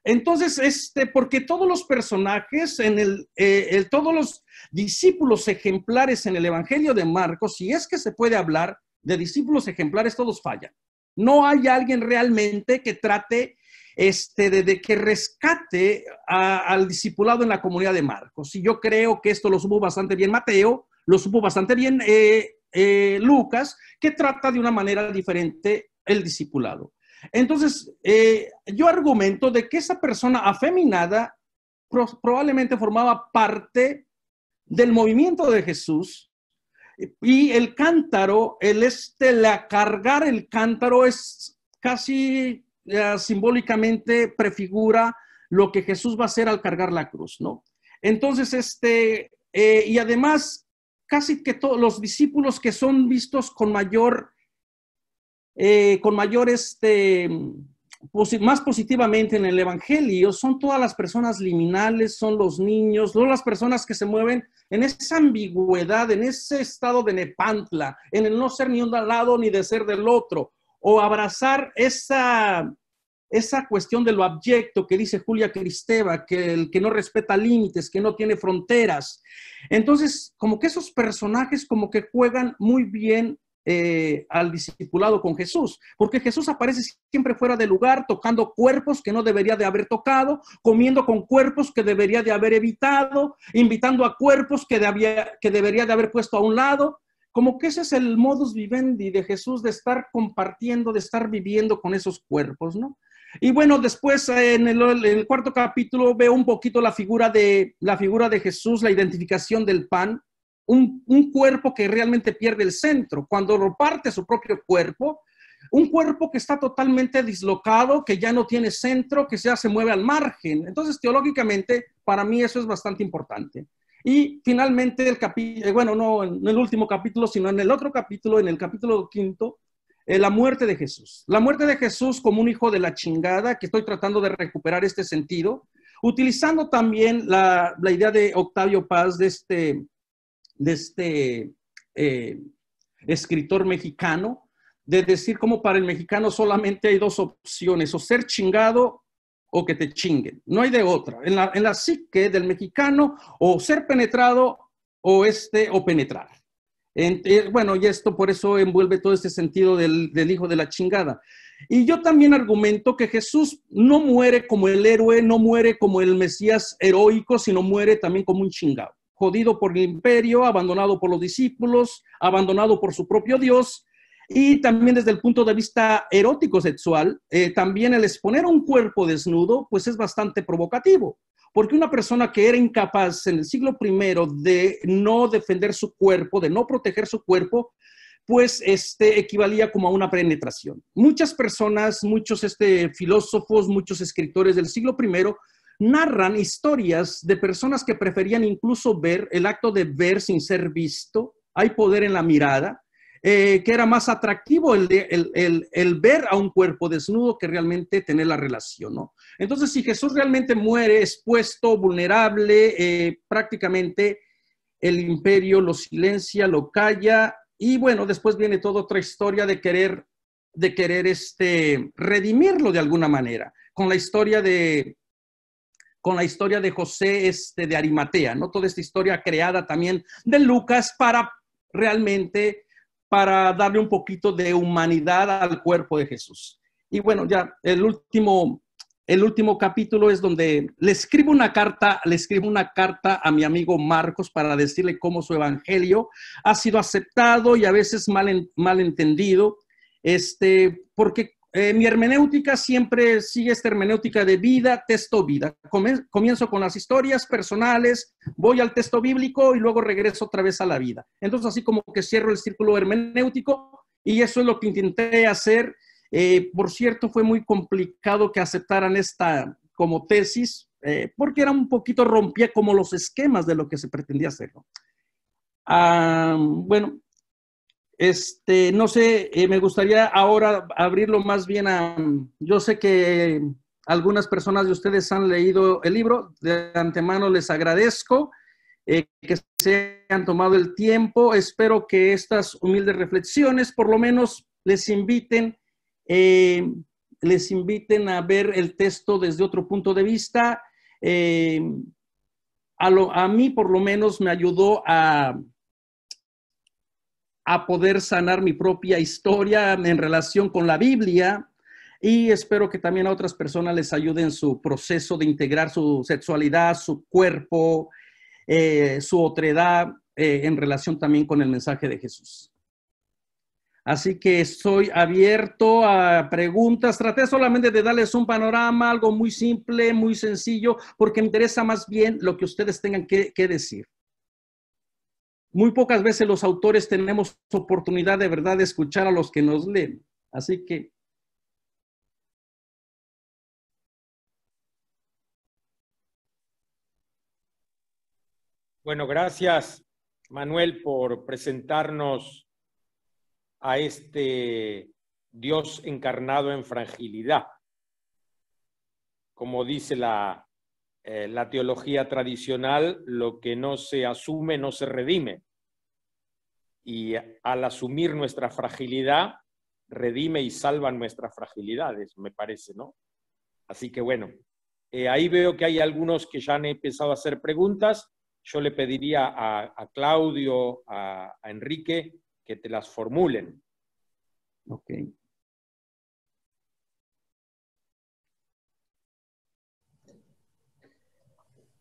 Entonces, este, porque todos los personajes, en eh, el, todos los discípulos ejemplares en el Evangelio de Marcos, si es que se puede hablar de discípulos ejemplares, todos fallan. No hay alguien realmente que trate este, de, que rescate al discipulado en la comunidad de Marcos. Y yo creo que esto lo supo bastante bien Mateo, lo supo bastante bien eh, eh, Lucas, que trata de una manera diferente el discipulado. Entonces, eh, yo argumento de que esa persona afeminada probablemente formaba parte del movimiento de Jesús y el cántaro, el este, la cargar el cántaro es casi eh, simbólicamente prefigura lo que Jesús va a hacer al cargar la cruz, ¿no? Entonces, este, eh, y además, casi que todos los discípulos que son vistos con mayor eh, con mayor, este, más positivamente en el Evangelio, son todas las personas liminales, son los niños, son las personas que se mueven en esa ambigüedad, en ese estado de nepantla, en el no ser ni un lado ni de ser del otro, o abrazar esa esa cuestión de lo abyecto que dice Julia Cristeva, que el que no respeta límites, que no tiene fronteras. Entonces, como que esos personajes como que juegan muy bien eh, al discipulado con Jesús, porque Jesús aparece siempre fuera de lugar, tocando cuerpos que no debería de haber tocado, comiendo con cuerpos que debería de haber evitado, invitando a cuerpos que, que debería de haber puesto a un lado. Como que ese es el modus vivendi de Jesús, de estar compartiendo, de estar viviendo con esos cuerpos, ¿no? Y bueno, después eh, en el, en el cuarto capítulo veo un poquito la figura, de, la figura de Jesús, la identificación del pan, un, cuerpo que realmente pierde el centro, cuando lo parte su propio cuerpo, un cuerpo que está totalmente dislocado, que ya no tiene centro, que ya se mueve al margen. Entonces, teológicamente, para mí eso es bastante importante. Y finalmente, el capítulo, eh, bueno, no en el último capítulo, sino en el otro capítulo, en el capítulo quinto, eh, la muerte de Jesús. La muerte de Jesús como un hijo de la chingada, que estoy tratando de recuperar este sentido, utilizando también la, la idea de Octavio Paz, de este de este eh, escritor mexicano, de decir como para el mexicano solamente hay dos opciones, o ser chingado o que te chinguen. No hay de otra. En la, en psique del mexicano, o ser penetrado o, este, o penetrar. Eh, bueno, y esto por eso envuelve todo este sentido del, del hijo de la chingada. Y yo también argumento que Jesús no muere como el héroe, no muere como el Mesías heroico, sino muere también como un chingado jodido por el imperio, abandonado por los discípulos, abandonado por su propio Dios. Y también desde el punto de vista erótico sexual, eh, también el exponer un cuerpo desnudo, pues es bastante provocativo, porque una persona que era incapaz en el siglo I de no defender su cuerpo, de no proteger su cuerpo, pues este equivalía como a una penetración. Muchas personas, muchos este, filósofos, muchos escritores del siglo I narran historias de personas que preferían incluso ver, el acto de ver sin ser visto, hay poder en la mirada, eh, que era más atractivo el, el, el, ver a un cuerpo desnudo que realmente tener la relación, Entonces, si Jesús realmente muere expuesto, vulnerable, eh, prácticamente el imperio lo silencia, lo calla, y bueno, después viene toda otra historia de querer, de querer este, redimirlo de alguna manera, con la historia de con la historia de José este, de Arimatea, ¿no? Toda esta historia creada también de Lucas para realmente, para darle un poquito de humanidad al cuerpo de Jesús. Y bueno, ya el último, el último capítulo es donde le escribo una carta, le escribo una carta a mi amigo Marcos para decirle cómo su evangelio ha sido aceptado y a veces mal, mal entendido, este, porque eh, mi hermenéutica siempre sigue esta hermenéutica de vida, texto, vida. Comienzo con las historias personales, voy al texto bíblico y luego regreso otra vez a la vida. Entonces, así como que cierro el círculo hermenéutico y eso es lo que intenté hacer. Eh, por cierto, fue muy complicado que aceptaran esta como tesis, eh, porque era un poquito rompía como los esquemas de lo que se pretendía hacer. Ah, bueno, este, no sé, eh, me gustaría ahora abrirlo más bien a, yo sé que algunas personas de ustedes han leído el libro, de antemano les agradezco eh, que se hayan tomado el tiempo, espero que estas humildes reflexiones por lo menos les inviten, eh, les inviten a ver el texto desde otro punto de vista. a mí por lo menos me ayudó a, a poder sanar mi propia historia en relación con la Biblia y espero que también a otras personas les ayude en su proceso de integrar su sexualidad, su cuerpo, eh, su otredad eh, en relación también con el mensaje de Jesús. Así que estoy abierto a preguntas. Traté solamente de darles un panorama, algo muy simple, muy sencillo, porque me interesa más bien lo que ustedes tengan que decir. Muy pocas veces los autores tenemos oportunidad de verdad de escuchar a los que nos leen. Así que Bueno, gracias Manuel por presentarnos a este Dios encarnado en fragilidad, como dice la eh, la teología tradicional, lo que no se asume no se redime. Y al asumir nuestra fragilidad, redime y salva nuestras fragilidades, me parece, ¿no? Así que bueno, eh, ahí veo que hay algunos que ya han empezado a hacer preguntas. Yo le pediría a, Claudio, a, Enrique, que te las formulen. Ok.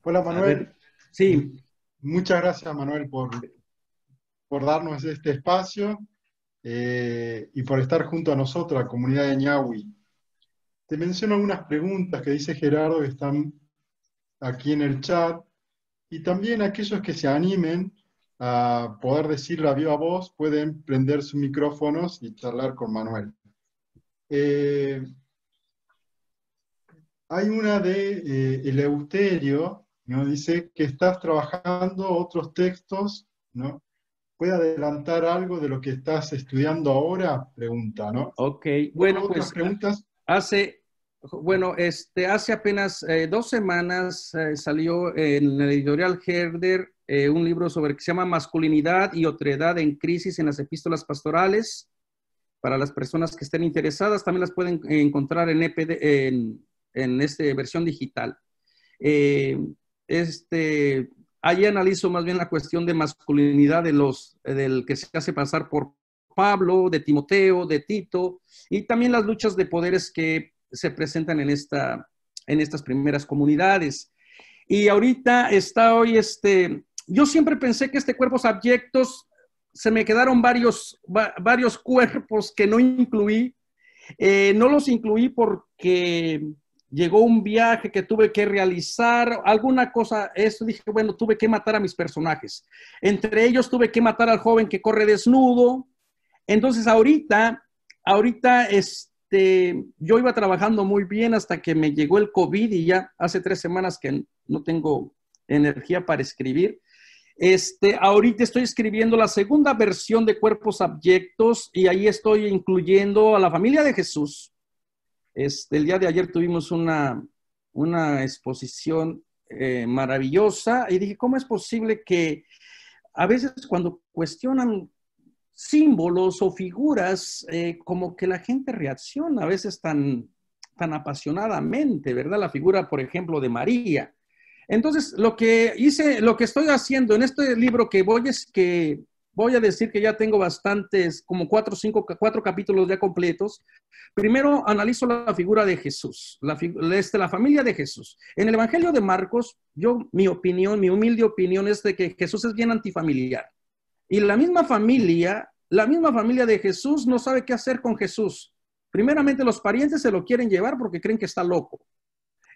Hola Manuel. Sí. Muchas gracias Manuel por, darnos este espacio eh, y por estar junto a nosotros, la comunidad de Ñahui. Te menciono algunas preguntas que dice Gerardo que están aquí en el chat y también aquellos que se animen a poder decir la viva voz pueden prender sus micrófonos y charlar con Manuel. Eh, hay una de eh, Eleuterio Dice que estás trabajando otros textos, ¿no? ¿Puede adelantar algo de lo que estás estudiando ahora? Pregunta, ¿no? Ok, bueno, pues preguntas? Ah, hace, bueno, este, hace apenas eh, dos semanas eh, salió en la editorial Herder eh, un libro sobre que se llama Masculinidad y Otredad en Crisis en las Epístolas Pastorales. Para las personas que estén interesadas, también las pueden encontrar en, e en, en esta versión digital. Eh, este, analizo más bien la cuestión de masculinidad de los, eh, del que se hace pasar por Pablo, de Timoteo, de Tito, y también las luchas de poderes que se presentan en, esta, en estas primeras comunidades. Y ahorita está hoy este, yo siempre pensé que este cuerpos abyectos, se me quedaron varios, varios cuerpos que no incluí. Eh, no los incluí porque llegó un viaje que tuve que realizar, alguna cosa, eso dije, bueno, tuve que matar a mis personajes. Entre ellos tuve que matar al joven que corre desnudo. Entonces ahorita, ahorita este, yo iba trabajando muy bien hasta que me llegó el COVID y ya hace tres semanas que no tengo energía para escribir. Este, ahorita estoy escribiendo la segunda versión de Cuerpos Abyectos y ahí estoy incluyendo a la familia de Jesús, el día de ayer tuvimos una, exposición eh, maravillosa y dije, ¿cómo es posible que a veces cuando cuestionan símbolos o figuras, eh, como que la gente reacciona a veces tan, tan apasionadamente, ¿verdad? La figura, por ejemplo, de María. Entonces, lo que hice, lo que estoy haciendo en este libro que voy es que voy a decir que ya tengo bastantes, como cuatro, cinco, cuatro capítulos ya completos. Primero analizo la figura de Jesús, la, este, la familia de Jesús. En el Evangelio de Marcos, yo, mi opinión, mi humilde opinión es de que Jesús es bien antifamiliar. Y la misma familia, la misma familia de Jesús no sabe qué hacer con Jesús. Primeramente los parientes se lo quieren llevar porque creen que está loco.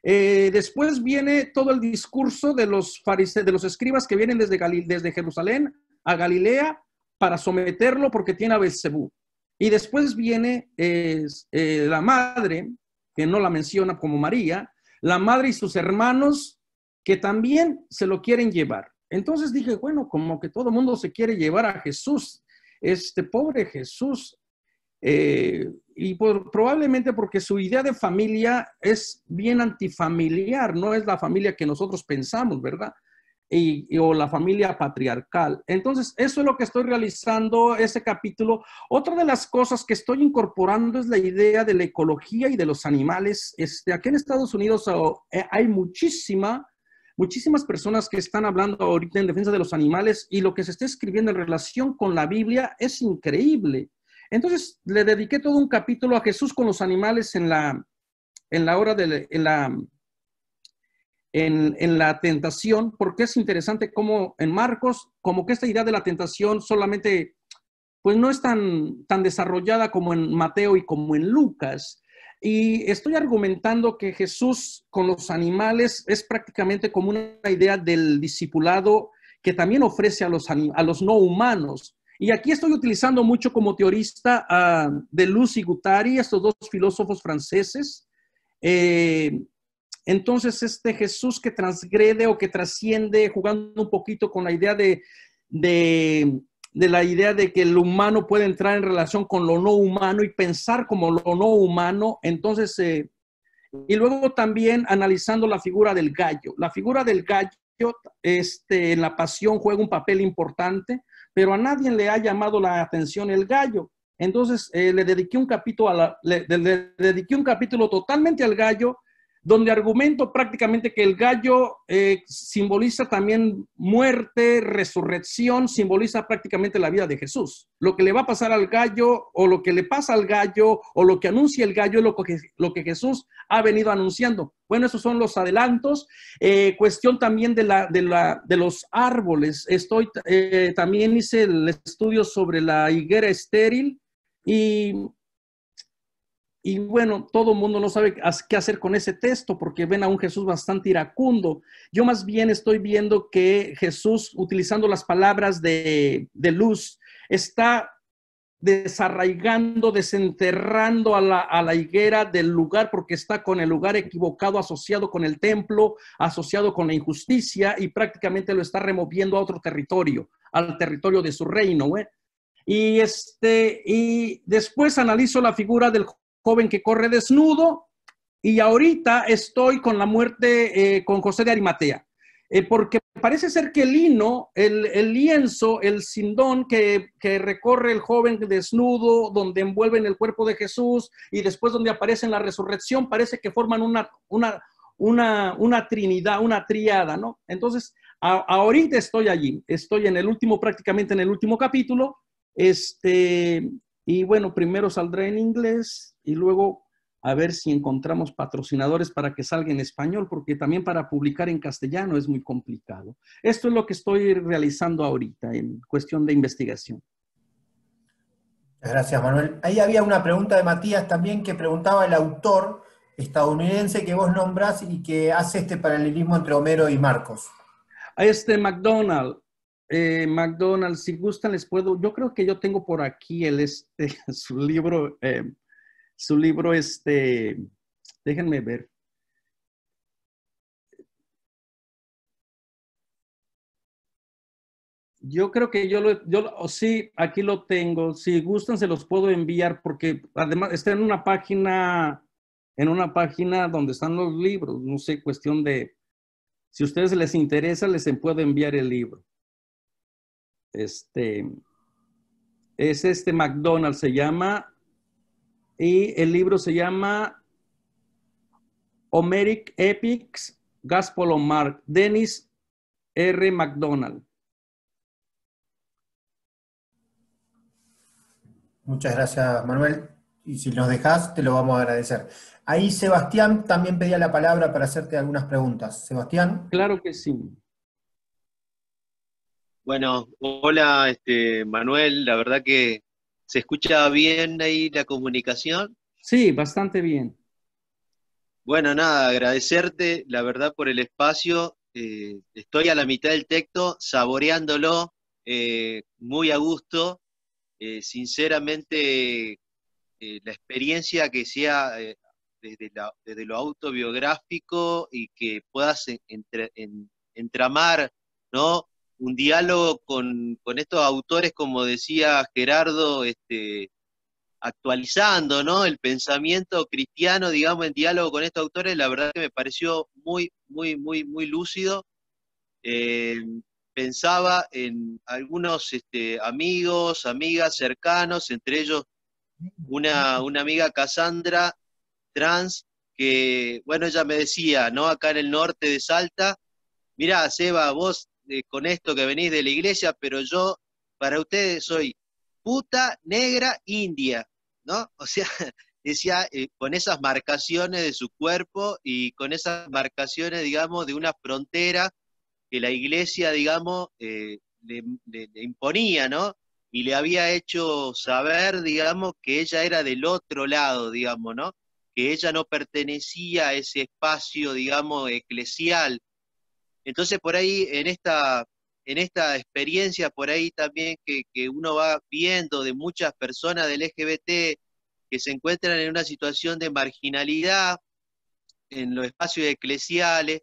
Eh, después viene todo el discurso de los de los escribas que vienen desde, Galil desde Jerusalén a Galilea para someterlo porque tiene a Belcebú. Y después viene eh, la madre, que no la menciona como María, la madre y sus hermanos que también se lo quieren llevar. Entonces dije, bueno, como que todo el mundo se quiere llevar a Jesús, este pobre Jesús, eh, y probablemente porque su idea de familia es bien antifamiliar, no es la familia que nosotros pensamos, ¿verdad? y, o la familia patriarcal. Entonces, eso es lo que estoy realizando, ese capítulo. Otra de las cosas que estoy incorporando es la idea de la ecología y de los animales. Este, aquí en Estados Unidos eh, hay muchísima muchísimas personas que están hablando ahorita en defensa de los animales y lo que se está escribiendo en relación con la Biblia es increíble. Entonces le dediqué todo un capítulo a Jesús con los animales en la, en la hora de, la, en, la tentación, porque es interesante cómo en Marcos, como que esta idea de la tentación solamente, pues no es tan, tan desarrollada como en Mateo y como en Lucas. Y estoy argumentando que Jesús con los animales es prácticamente como una idea del discipulado que también ofrece a los, a los no humanos. Y aquí estoy utilizando mucho como teorista a de Deleuze y Gutari, estos dos filósofos franceses, eh, entonces, este Jesús que transgrede o que trasciende, jugando un poquito con la idea de, la idea de que el humano puede entrar en relación con lo no humano y pensar como lo no humano, entonces, eh, y luego también analizando la figura del gallo. La figura del gallo este, en la pasión juega un papel importante, pero a nadie le ha llamado la atención el gallo. Entonces eh, le dediqué un capítulo a le dediqué un capítulo totalmente al gallo donde argumento prácticamente que el gallo eh, simboliza también muerte, resurrección, simboliza prácticamente la vida de Jesús. Lo que le va a pasar al gallo o lo que le pasa al gallo o lo que anuncia el gallo es lo que, que Jesús ha venido anunciando. Bueno, esos son los adelantos. Eh, cuestión también de, la, de, la, de, los árboles. Estoy, eh, también hice el estudio sobre la higuera estéril y y bueno, todo el mundo no sabe qué hacer con ese texto porque ven a un Jesús bastante iracundo. Yo más bien estoy viendo que Jesús, utilizando las palabras de, luz, está desarraigando, desenterrando a la, higuera del lugar porque está con el lugar equivocado, asociado con el templo, asociado con la injusticia y prácticamente lo está removiendo a otro territorio, al territorio de su reino. ¿eh? Y, este, y después analizo la figura del joven que corre desnudo, y ahorita estoy con la muerte eh, con José de Arimatea. Eh, porque parece ser que el hino, el, lienzo, el sindón que, que, recorre el joven desnudo, donde envuelven el cuerpo de Jesús y después donde aparece en la resurrección, parece que forman una, una, una, una trinidad, una triada, ¿no? Entonces, ahorita estoy allí, estoy en el último, prácticamente en el último capítulo, este, y bueno, primero saldrá en inglés y luego a ver si encontramos patrocinadores para que salga en español, porque también para publicar en castellano es muy complicado. Esto es lo que estoy realizando ahorita en cuestión de investigación. Gracias, Manuel. Ahí había una pregunta de Matías también que preguntaba el autor estadounidense que vos nombrás y que hace este paralelismo entre Homero y Marcos. Este McDonald, eh, McDonald's, si gustan, les puedo. Yo creo que yo tengo por aquí el este, su libro, eh, su libro, este, déjenme ver. Yo creo que yo lo, yo oh, sí, aquí lo tengo. Si gustan, se los puedo enviar porque además está en una página, en una página donde están los libros. No sé, cuestión de, si a ustedes les interesa, les puedo enviar el libro. Este, es este McDonald's, se llama, y el libro se llama Homeric Epics, Gaspolo Mark, Dennis R. McDonald. Muchas gracias, Manuel. Y si nos dejas, te lo vamos a agradecer. Ahí Sebastián también pedía la palabra para hacerte algunas preguntas. Sebastián. Claro que sí. Bueno, hola este, Manuel, la verdad que se escucha bien ahí la comunicación. Sí, bastante bien. Bueno, nada, agradecerte, la verdad, por el espacio. Eh, estoy a la mitad del texto, saboreándolo eh, muy a gusto. Eh, sinceramente, la experiencia que sea desde, lo autobiográfico y que puedas en, entramar, ¿no? un diálogo con, estos autores, como decía Gerardo, este, actualizando ¿no? el pensamiento cristiano, digamos, en diálogo con estos autores, la verdad que me pareció muy, muy, muy, muy lúcido. Eh, pensaba en algunos este, amigos, amigas cercanos, entre ellos una, una amiga Cassandra, trans, que, bueno, ella me decía, ¿no? Acá en el norte de Salta, mirá, Seba, vos con esto que venís de la iglesia, pero yo para ustedes soy puta, negra, india, ¿no? O sea, decía, eh, con esas marcaciones de su cuerpo y con esas marcaciones, digamos, de una frontera que la iglesia, digamos, eh, le imponía, ¿no? Y le había hecho saber, digamos, que ella era del otro lado, digamos, ¿no? Que ella no pertenecía a ese espacio, digamos, eclesial, entonces, por ahí, en esta, experiencia, por ahí también que, uno va viendo de muchas personas del LGBT que se encuentran en una situación de marginalidad en los espacios eclesiales,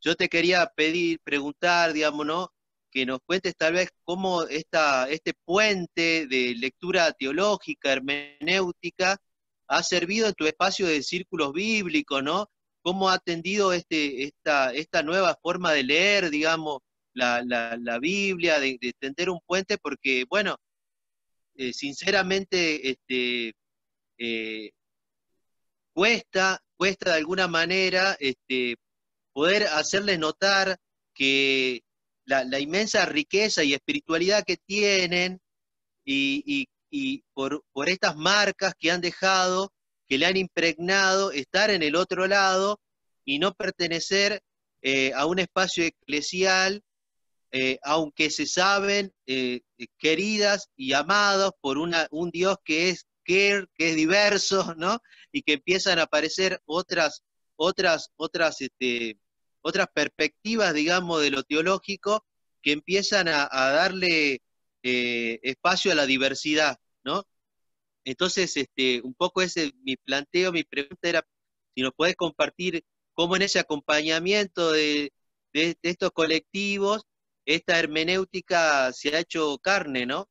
yo te quería pedir, preguntar, digamos, que nos cuentes tal vez cómo esta, este puente de lectura teológica, hermenéutica, ha servido en tu espacio de círculos bíblicos, ¿no? cómo ha atendido este, esta, nueva forma de leer, digamos, la, Biblia, de, de, tender un puente, porque, bueno, eh, sinceramente, este, eh, cuesta, cuesta de alguna manera este, poder hacerles notar que la, inmensa riqueza y espiritualidad que tienen y, por, por estas marcas que han dejado que le han impregnado estar en el otro lado y no pertenecer eh, a un espacio eclesial, eh, aunque se saben eh, queridas y amados por un Dios que es que es diverso, ¿no? Y que empiezan a aparecer otras, otras, otras, este, otras perspectivas, digamos, de lo teológico, que empiezan a, a darle espacio a la diversidad, ¿no? Entonces, este, un poco ese mi planteo, mi pregunta era si nos puedes compartir cómo en ese acompañamiento de, estos colectivos, esta hermenéutica se ha hecho carne, ¿no?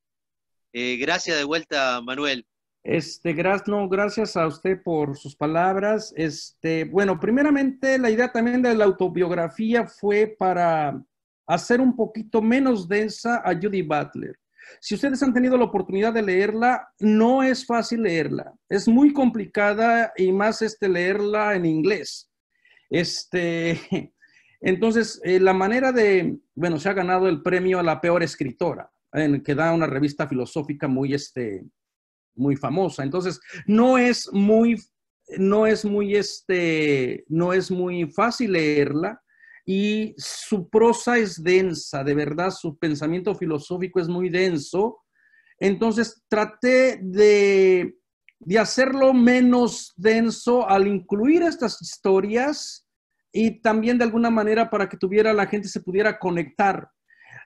Eh, gracias de vuelta, Manuel. Este, gracias, gracias a usted por sus palabras. Este, bueno, primeramente la idea también de la autobiografía fue para hacer un poquito menos densa a Judy Butler. Si ustedes han tenido la oportunidad de leerla, no es fácil leerla. Es muy complicada y más este, leerla en inglés. Este, entonces, eh, la manera de, bueno, se ha ganado el premio a la peor escritora, en que da una revista filosófica muy, este, muy famosa. Entonces, no es muy, no es muy, este, no es muy fácil leerla y su prosa es densa, de verdad, su pensamiento filosófico es muy denso. Entonces traté de, hacerlo menos denso al incluir estas historias y también de alguna manera para que tuviera la gente se pudiera conectar.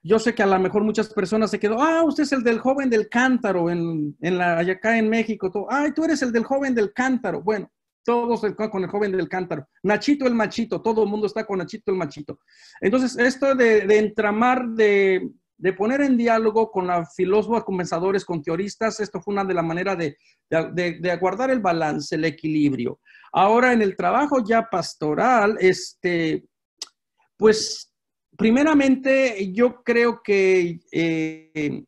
Yo sé que a lo mejor muchas personas se quedó, ah, usted es el del joven del cántaro en, la, acá en México, todo, ay, tú eres el del joven del cántaro. Bueno, todos con el joven del cántaro. Nachito el machito, todo el mundo está con Nachito el machito. Entonces, esto de, entramar, de, poner en diálogo con los filósofos pensadores, con teoristas, esto fue una de las maneras de, aguardar el balance, el equilibrio. Ahora, en el trabajo ya pastoral, este, pues, primeramente, yo creo que eh,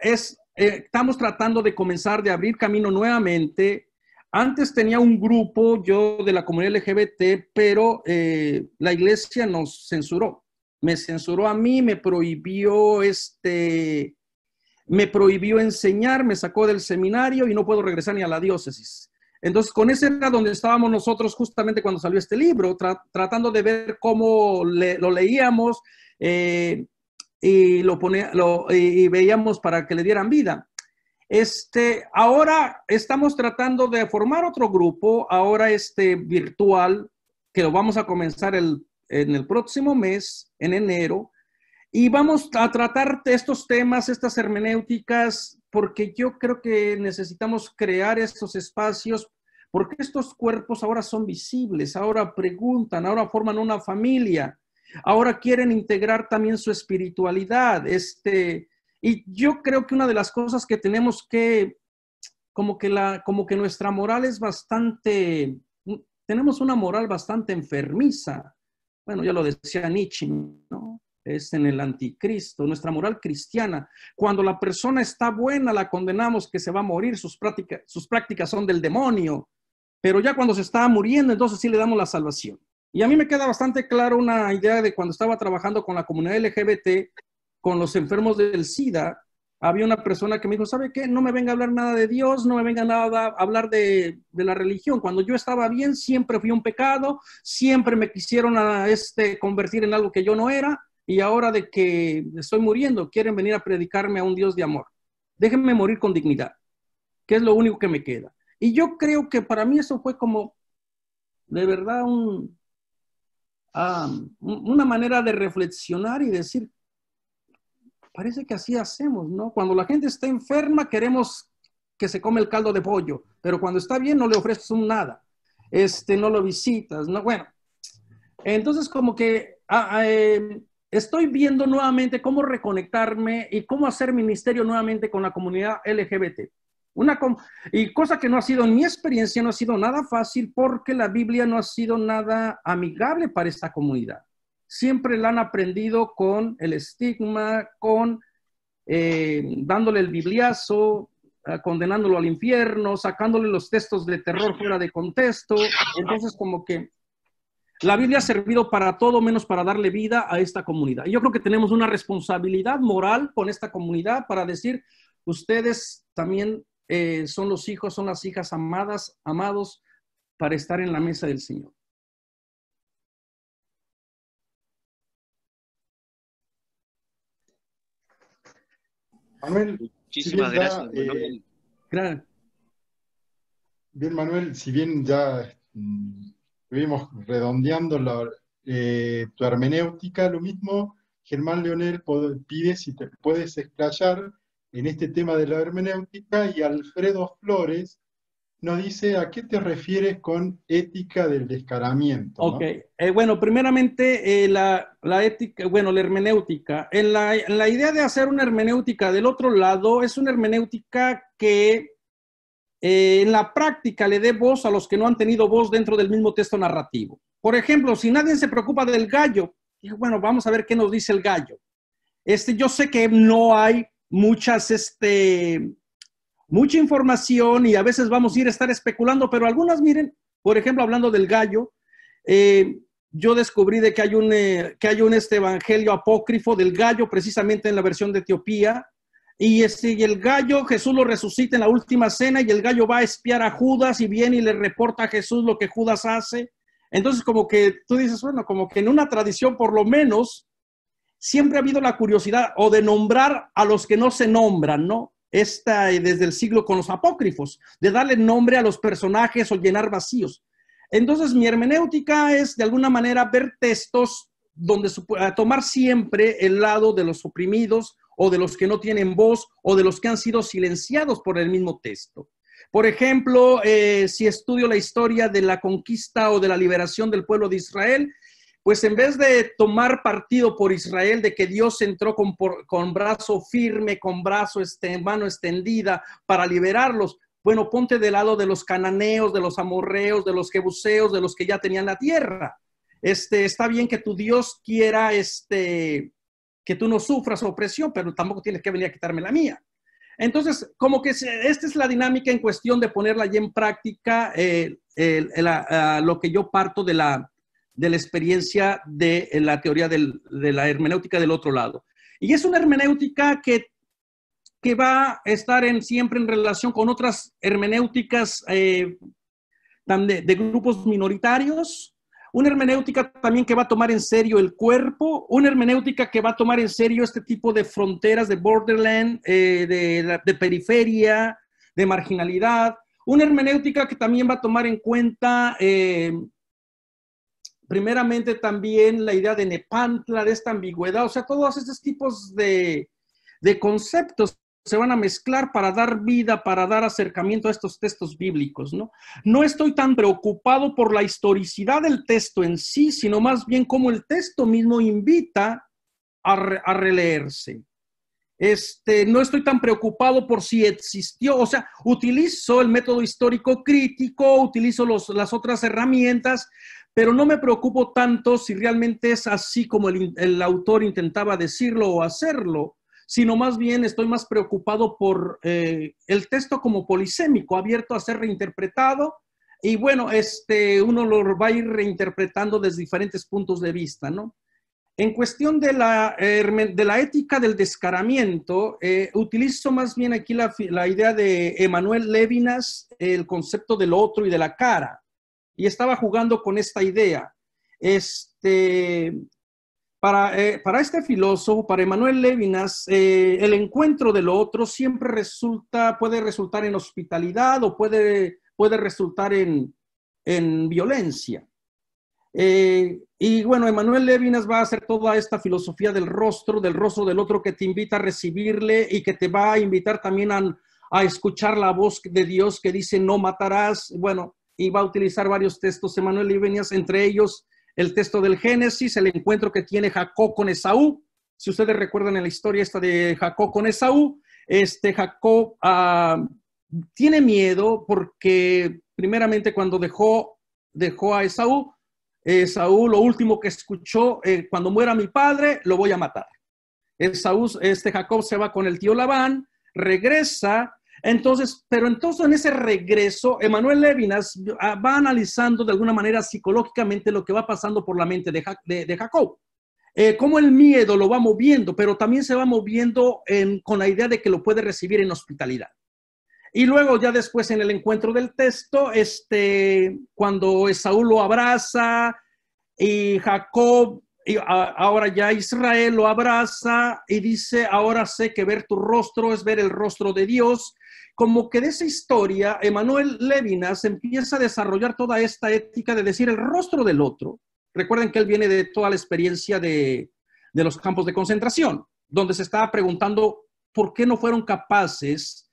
es, eh, estamos tratando de comenzar, de abrir camino nuevamente antes tenía un grupo yo de la comunidad LGBT, pero eh, la iglesia nos censuró. Me censuró a mí, me prohibió este, me prohibió enseñar, me sacó del seminario y no puedo regresar ni a la diócesis. Entonces, con ese era donde estábamos nosotros justamente cuando salió este libro, tratando de ver cómo lo leíamos eh, y, lo, y veíamos para que le dieran vida. Este, ahora estamos tratando de formar otro grupo, ahora este virtual, que lo vamos a comenzar el, en el próximo mes, en enero, y vamos a tratar estos temas, estas hermenéuticas, porque yo creo que necesitamos crear estos espacios, porque estos cuerpos ahora son visibles, ahora preguntan, ahora forman una familia, ahora quieren integrar también su espiritualidad, este, y yo creo que una de las cosas que tenemos que, como que, la, como que nuestra moral es bastante, tenemos una moral bastante enfermiza. Bueno, ya lo decía Nietzsche, ¿no? es en el anticristo, nuestra moral cristiana. Cuando la persona está buena, la condenamos que se va a morir, sus prácticas, sus prácticas son del demonio, pero ya cuando se está muriendo, entonces sí le damos la salvación. Y a mí me queda bastante claro una idea de cuando estaba trabajando con la comunidad LGBT, con los enfermos del SIDA, había una persona que me dijo, ¿sabe qué? No me venga a hablar nada de Dios, no me venga nada a hablar de, la religión. Cuando yo estaba bien, siempre fui un pecado, siempre me quisieron este, convertir en algo que yo no era, y ahora de que estoy muriendo, quieren venir a predicarme a un Dios de amor. Déjenme morir con dignidad, que es lo único que me queda. Y yo creo que para mí eso fue como, de verdad, un, ah, una manera de reflexionar y decir, Parece que así hacemos, ¿no? Cuando la gente está enferma queremos que se come el caldo de pollo, pero cuando está bien no le ofreces nada, este, no lo visitas, ¿no? Bueno, entonces como que ah, ah, eh, estoy viendo nuevamente cómo reconectarme y cómo hacer ministerio nuevamente con la comunidad LGBT. Una y cosa que no ha sido mi experiencia, no ha sido nada fácil porque la Biblia no ha sido nada amigable para esta comunidad siempre la han aprendido con el estigma, con eh, dándole el bibliazo, ah, condenándolo al infierno, sacándole los textos de terror fuera de contexto. Entonces, como que la Biblia ha servido para todo menos para darle vida a esta comunidad. yo creo que tenemos una responsabilidad moral con esta comunidad para decir, ustedes también eh, son los hijos, son las hijas amadas, amados para estar en la mesa del Señor. Manuel, muchísimas si gracias. Eh, bien, Manuel, si bien ya mm, estuvimos redondeando la, eh, tu hermenéutica, lo mismo Germán Leonel pide si te puedes explayar en este tema de la hermenéutica y Alfredo Flores nos dice a qué te refieres con ética del descaramiento. Ok, eh, bueno, primeramente eh, la, ética, bueno, la hermenéutica. En la, idea de hacer una hermenéutica del otro lado es una hermenéutica que eh, en la práctica le dé voz a los que no han tenido voz dentro del mismo texto narrativo. Por ejemplo, si nadie se preocupa del gallo, bueno, vamos a ver qué nos dice el gallo. Este, yo sé que no hay muchas, este, mucha información y a veces vamos a ir a estar especulando, pero algunas, miren, por ejemplo, hablando del gallo, eh, yo descubrí de que hay un, eh, que hay un este evangelio apócrifo del gallo, precisamente en la versión de Etiopía, y, este, y el gallo, Jesús lo resucita en la última cena y el gallo va a espiar a Judas y viene y le reporta a Jesús lo que Judas hace. Entonces, como que tú dices, bueno, como que en una tradición por lo menos siempre ha habido la curiosidad o de nombrar a los que no se nombran, ¿no? esta, eh, desde el siglo con los apócrifos, de darle nombre a los personajes o llenar vacíos. Entonces, mi hermenéutica es, de alguna manera, ver textos donde tomar siempre el lado de los oprimidos o de los que no tienen voz o de los que han sido silenciados por el mismo texto. Por ejemplo, eh, si estudio la historia de la conquista o de la liberación del pueblo de Israel, pues en vez de tomar partido por Israel, de que Dios entró con, brazo firme, con brazo, este, mano extendida para liberarlos, bueno, ponte del lado de los cananeos, de los amorreos, de los jebuseos, de los que ya tenían la tierra. Este, está bien que tu Dios quiera este, que tú no sufras opresión, pero tampoco tienes que venir a quitarme la mía. Entonces, como que esta es la dinámica en cuestión de ponerla ya en práctica, eh, ah, lo que yo parto de la, de la experiencia de eh, la teoría de la hermenéutica del otro lado. Y es una hermenéutica que, que va a estar en, siempre en relación con otras hermenéuticas eh, de, grupos minoritarios, una hermenéutica también que va a tomar en serio el cuerpo, una hermenéutica que va a tomar en serio este tipo de fronteras de borderland, eh, de, periferia, de marginalidad, una hermenéutica que también va a tomar en cuenta primeramente también la idea de Nepantla, de esta ambigüedad, o sea, todos estos tipos de, conceptos se van a mezclar para dar vida, para dar acercamiento a estos textos bíblicos, ¿no? No estoy tan preocupado por la historicidad del texto en sí, sino más bien cómo el texto mismo invita a, releerse. Este, no estoy tan preocupado por si existió, o sea, utilizo el método histórico crítico, utilizo las otras herramientas, pero no me preocupo tanto si realmente es así como el, autor intentaba decirlo o hacerlo, sino más bien estoy más preocupado por eh, el texto como polisémico, abierto a ser reinterpretado, y bueno, este, uno lo va a ir reinterpretando desde diferentes puntos de vista, ¿no? En cuestión de la, de la ética del descaramiento, eh, utilizo más bien aquí la, la idea de Emanuel Levinas, el concepto del otro y de la cara y estaba jugando con esta idea. Este, para, eh, para este filósofo, para Emanuel Levinas, eh, el encuentro del otro siempre resulta, puede resultar en hospitalidad o puede, puede resultar en, en violencia. Eh, y bueno, Emanuel Levinas va a hacer toda esta filosofía del rostro, del rostro del otro que te invita a recibirle y que te va a invitar también a, a escuchar la voz de Dios que dice no matarás. Bueno, y va a utilizar varios textos de Manuel Ibenias, entre ellos el texto del Génesis, el encuentro que tiene Jacob con Esaú. Si ustedes recuerdan en la historia esta de Jacob con Esaú, este Jacob ah, tiene miedo porque primeramente cuando dejó, dejó a Esaú, Esaú lo último que escuchó, eh, cuando muera mi padre, lo voy a matar. Esaú, este Jacob se va con el tío Labán, regresa entonces, pero entonces en ese regreso, Emanuel Levinas va analizando de alguna manera psicológicamente lo que va pasando por la mente de, Jacob. Eh, cómo el miedo lo va moviendo, pero también se va moviendo con la idea de que lo puede recibir en hospitalidad. Y luego ya después en el encuentro del texto, este, cuando Saúl lo abraza y Jacob, ahora ya Israel lo abraza y dice, ahora sé que ver tu rostro es ver el rostro de Dios como que de esa historia, Emanuel Levinas empieza a desarrollar toda esta ética de decir el rostro del otro. Recuerden que él viene de toda la experiencia de, los campos de concentración, donde se estaba preguntando por qué no fueron capaces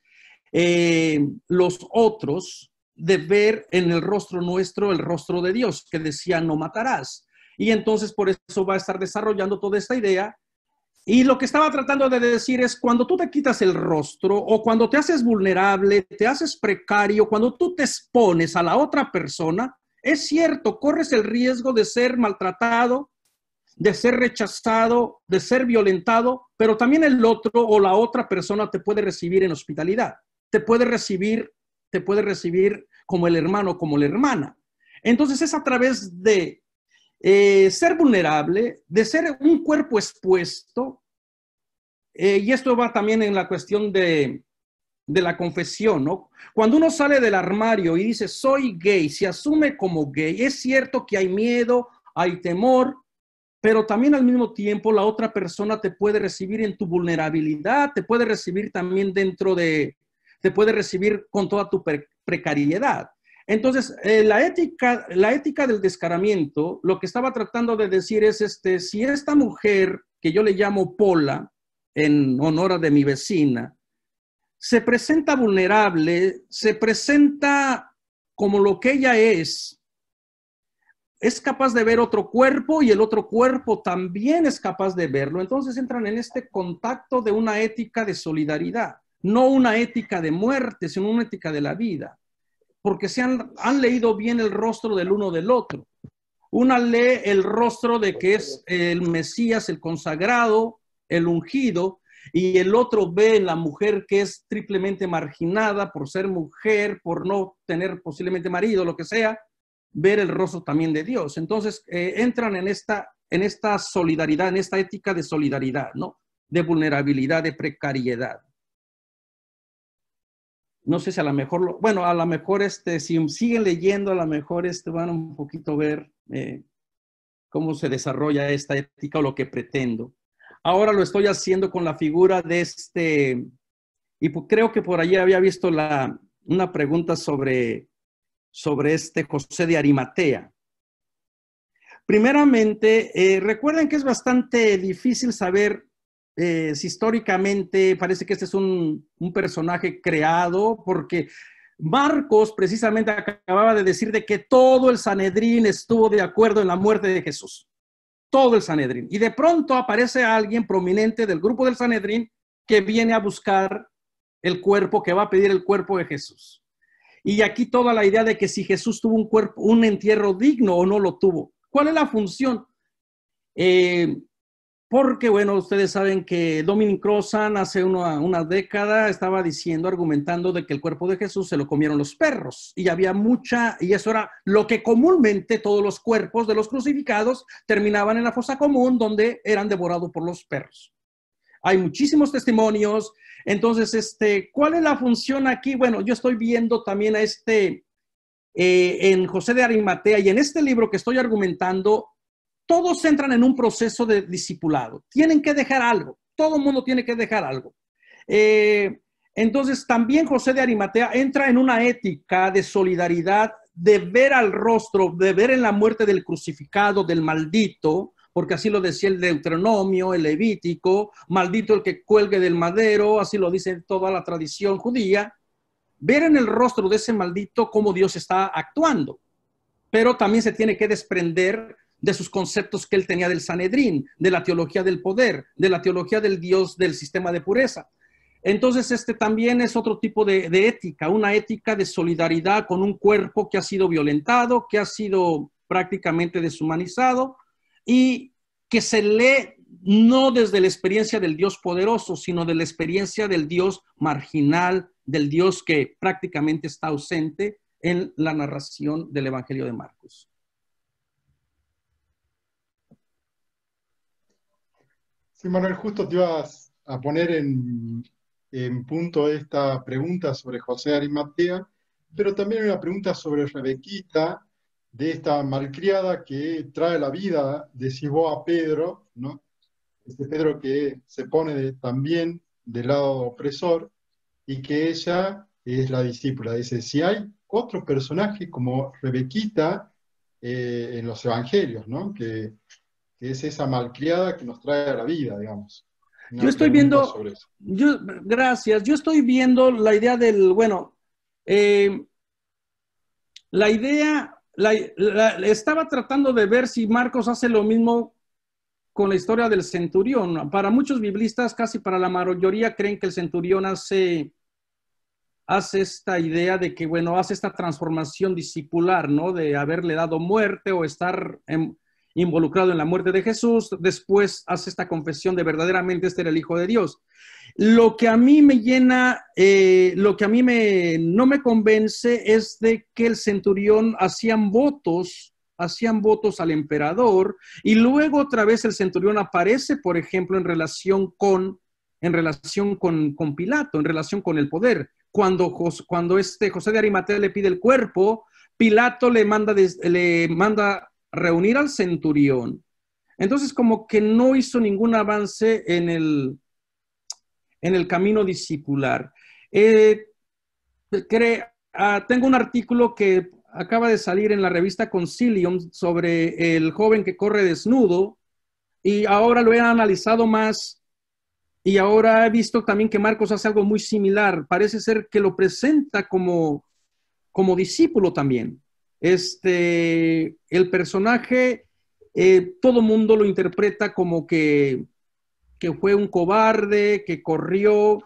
eh, los otros de ver en el rostro nuestro el rostro de Dios, que decía no matarás. Y entonces por eso va a estar desarrollando toda esta idea y lo que estaba tratando de decir es, cuando tú te quitas el rostro o cuando te haces vulnerable, te haces precario, cuando tú te expones a la otra persona, es cierto, corres el riesgo de ser maltratado, de ser rechazado, de ser violentado, pero también el otro o la otra persona te puede recibir en hospitalidad, te puede recibir, te puede recibir como el hermano, como la hermana. Entonces es a través de eh, ser vulnerable, de ser un cuerpo expuesto, eh, y esto va también en la cuestión de, la confesión, ¿no? Cuando uno sale del armario y dice, soy gay, se asume como gay, es cierto que hay miedo, hay temor, pero también al mismo tiempo la otra persona te puede recibir en tu vulnerabilidad, te puede recibir también dentro de, te puede recibir con toda tu precariedad. Entonces, eh, la, ética, del descaramiento, lo que estaba tratando de decir es, este, si esta mujer, que yo le llamo Pola, en honor de mi vecina, se presenta vulnerable, se presenta como lo que ella es, es capaz de ver otro cuerpo y el otro cuerpo también es capaz de verlo, entonces entran en este contacto de una ética de solidaridad, no una ética de muerte, sino una ética de la vida porque se han, leído bien el rostro del uno del otro. Una lee el rostro de que es el Mesías, el consagrado, el ungido, y el otro ve la mujer que es triplemente marginada por ser mujer, por no tener posiblemente marido, lo que sea, ver el rostro también de Dios. Entonces eh, entran en esta, en esta solidaridad, en esta ética de solidaridad, ¿no? De vulnerabilidad, de precariedad no sé si a lo mejor, lo, bueno, a lo mejor este, si siguen leyendo, a lo mejor este, van un poquito ver eh, cómo se desarrolla esta ética o lo que pretendo. Ahora lo estoy haciendo con la figura de este, y creo que por allí había visto la, una pregunta sobre, sobre este José de Arimatea. Primeramente, eh, recuerden que es bastante difícil saber eh, históricamente parece que este es un, un, personaje creado, porque Marcos precisamente acababa de decir de que todo el Sanedrín estuvo de acuerdo en la muerte de Jesús. Todo el Sanedrín. Y de pronto aparece alguien prominente del grupo del Sanedrín que viene a buscar el cuerpo, que va a pedir el cuerpo de Jesús. Y aquí toda la idea de que si Jesús tuvo un cuerpo, un entierro digno o no lo tuvo. ¿Cuál es la función? Eh, porque, bueno, ustedes saben que Dominic Crossan hace una, década estaba diciendo, argumentando de que el cuerpo de Jesús se lo comieron los perros. Y había mucha, y eso era lo que comúnmente todos los cuerpos de los crucificados terminaban en la fosa común donde eran devorados por los perros. Hay muchísimos testimonios. Entonces, este, ¿cuál es la función aquí? Bueno, yo estoy viendo también a este, eh, en José de Arimatea y en este libro que estoy argumentando, todos entran en un proceso de discipulado. Tienen que dejar algo. Todo mundo tiene que dejar algo. Eh, entonces, también José de Arimatea entra en una ética de solidaridad, de ver al rostro, de ver en la muerte del crucificado, del maldito, porque así lo decía el Deuteronomio, el Levítico, maldito el que cuelgue del madero, así lo dice toda la tradición judía. Ver en el rostro de ese maldito cómo Dios está actuando, pero también se tiene que desprender de sus conceptos que él tenía del Sanedrín, de la teología del poder, de la teología del Dios del sistema de pureza. Entonces, este también es otro tipo de, de ética, una ética de solidaridad con un cuerpo que ha sido violentado, que ha sido prácticamente deshumanizado y que se lee no desde la experiencia del Dios poderoso, sino de la experiencia del Dios marginal, del Dios que prácticamente está ausente en la narración del Evangelio de Marcos. Sí, Manuel, justo te ibas a poner en, punto esta pregunta sobre José Arimatea, pero también una pregunta sobre Rebequita, de esta malcriada que trae la vida de Sibó a Pedro, ¿no? Este Pedro que se pone también del lado opresor y que ella es la discípula. Dice, si hay otro personaje como Rebequita eh, en los evangelios, ¿no? es esa malcriada que nos trae a la vida, digamos. yo estoy viendo, gracias, yo estoy viendo la idea del, bueno, eh, la idea, estaba tratando de ver si Marcos hace lo mismo con la historia del centurión. Para muchos biblistas, casi para la mayoría, creen que el centurión hace, hace esta idea de que, bueno, hace esta transformación discipular, ¿no? De haberle dado muerte o estar en, involucrado en la muerte de Jesús, después hace esta confesión de verdaderamente este era el Hijo de Dios. Lo que a mí me llena, eh, lo que a mí me, no me convence es de que el centurión hacían votos, hacían votos al emperador y luego otra vez el centurión aparece, por ejemplo, en relación con, en relación con, con Pilato, en relación con el poder. Cuando, cuando este José de Arimatea le pide el cuerpo, Pilato le manda, le manda reunir al centurión. Entonces, como que no hizo ningún avance en el, en el camino discipular. Eh, ah, tengo un artículo que acaba de salir en la revista Concilium sobre el joven que corre desnudo y ahora lo he analizado más y ahora he visto también que Marcos hace algo muy similar. Parece ser que lo presenta como, como discípulo también. Este, el personaje, todo eh, todo mundo lo interpreta como que, que fue un cobarde, que corrió,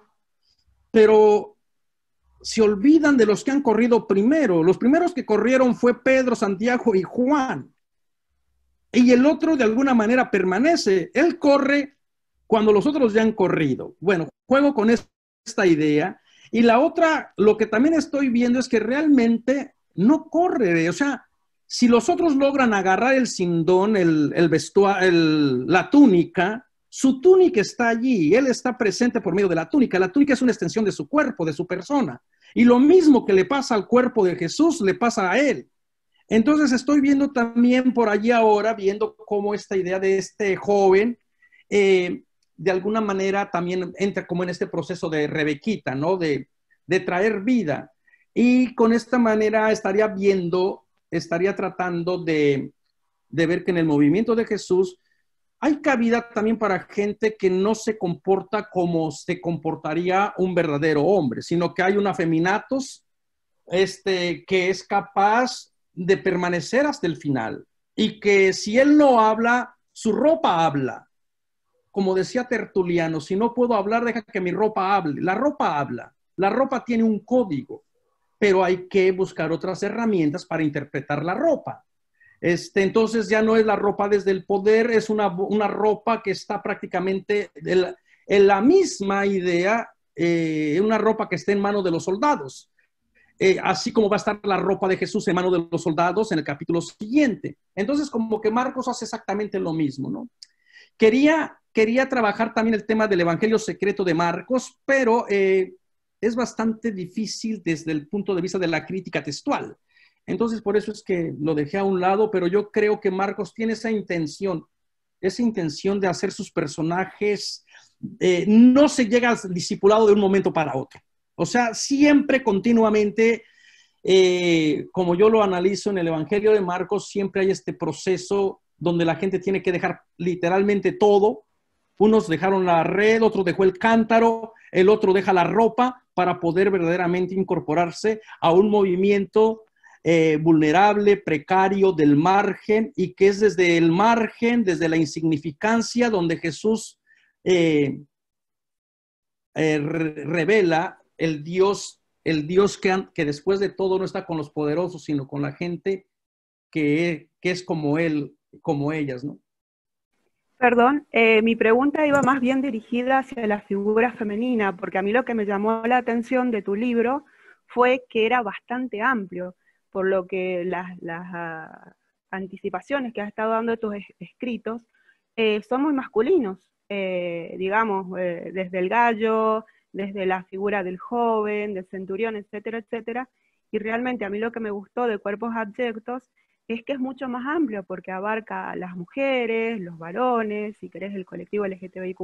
pero se olvidan de los que han corrido primero. Los primeros que corrieron fue Pedro, Santiago y Juan. Y el otro de alguna manera permanece. Él corre cuando los otros ya han corrido. Bueno, juego con esta idea. Y la otra, lo que también estoy viendo es que realmente no corre, o sea, si los otros logran agarrar el sindón, el, la túnica, su túnica está allí, él está presente por medio de la túnica. La túnica es una extensión de su cuerpo, de su persona. Y lo mismo que le pasa al cuerpo de Jesús, le pasa a él. Entonces estoy viendo también por allí ahora, viendo cómo esta idea de este joven, eh, de alguna manera también entra como en este proceso de Rebequita, ¿no? De, de traer vida. Y con esta manera estaría viendo, estaría tratando de, ver que en el movimiento de Jesús hay cabida también para gente que no se comporta como se comportaría un verdadero hombre, sino que hay un afeminatos este, que es capaz de permanecer hasta el final y que si él no habla, su ropa habla. Como decía Tertuliano, si no puedo hablar, deja que mi ropa hable. La ropa habla, la ropa tiene un código pero hay que buscar otras herramientas para interpretar la ropa. Este, entonces ya no es la ropa desde el poder, es una, ropa que está prácticamente en la misma idea, eh, una ropa que está en manos de los soldados, eh, así como va a estar la ropa de Jesús en manos de los soldados en el capítulo siguiente. Entonces como que Marcos hace exactamente lo mismo, ¿no? Quería, quería trabajar también el tema del Evangelio secreto de Marcos, pero... Eh, es bastante difícil desde el punto de vista de la crítica textual. Entonces, por eso es que lo dejé a un lado, pero yo creo que Marcos tiene esa intención, esa intención de hacer sus personajes, eh, no se llega al discipulado de un momento para otro. O sea, siempre continuamente, eh, como yo lo analizo en el Evangelio de Marcos, siempre hay este proceso donde la gente tiene que dejar literalmente todo unos dejaron la red, otro dejó el cántaro, el otro deja la ropa para poder verdaderamente incorporarse a un movimiento eh, vulnerable, precario, del margen, y que es desde el margen, desde la insignificancia, donde Jesús eh, eh, revela el Dios, el Dios que, después de todo no está con los poderosos, sino con la gente que es como Él, como ellas, ¿no? Perdón, eh, mi pregunta iba más bien dirigida hacia la figura femenina, porque a mí lo que me llamó la atención de tu libro fue que era bastante amplio, por lo que las, ah, anticipaciones que has estado dando de tus escritos eh, son muy masculinos, eh, digamos, desde el gallo, desde la figura del joven, del centurión, etcétera, etcétera. Y realmente a mí lo que me gustó de Cuerpos Abyectos es que es mucho más amplio porque abarca a las mujeres, los varones, si querés, el colectivo LGTBIQ.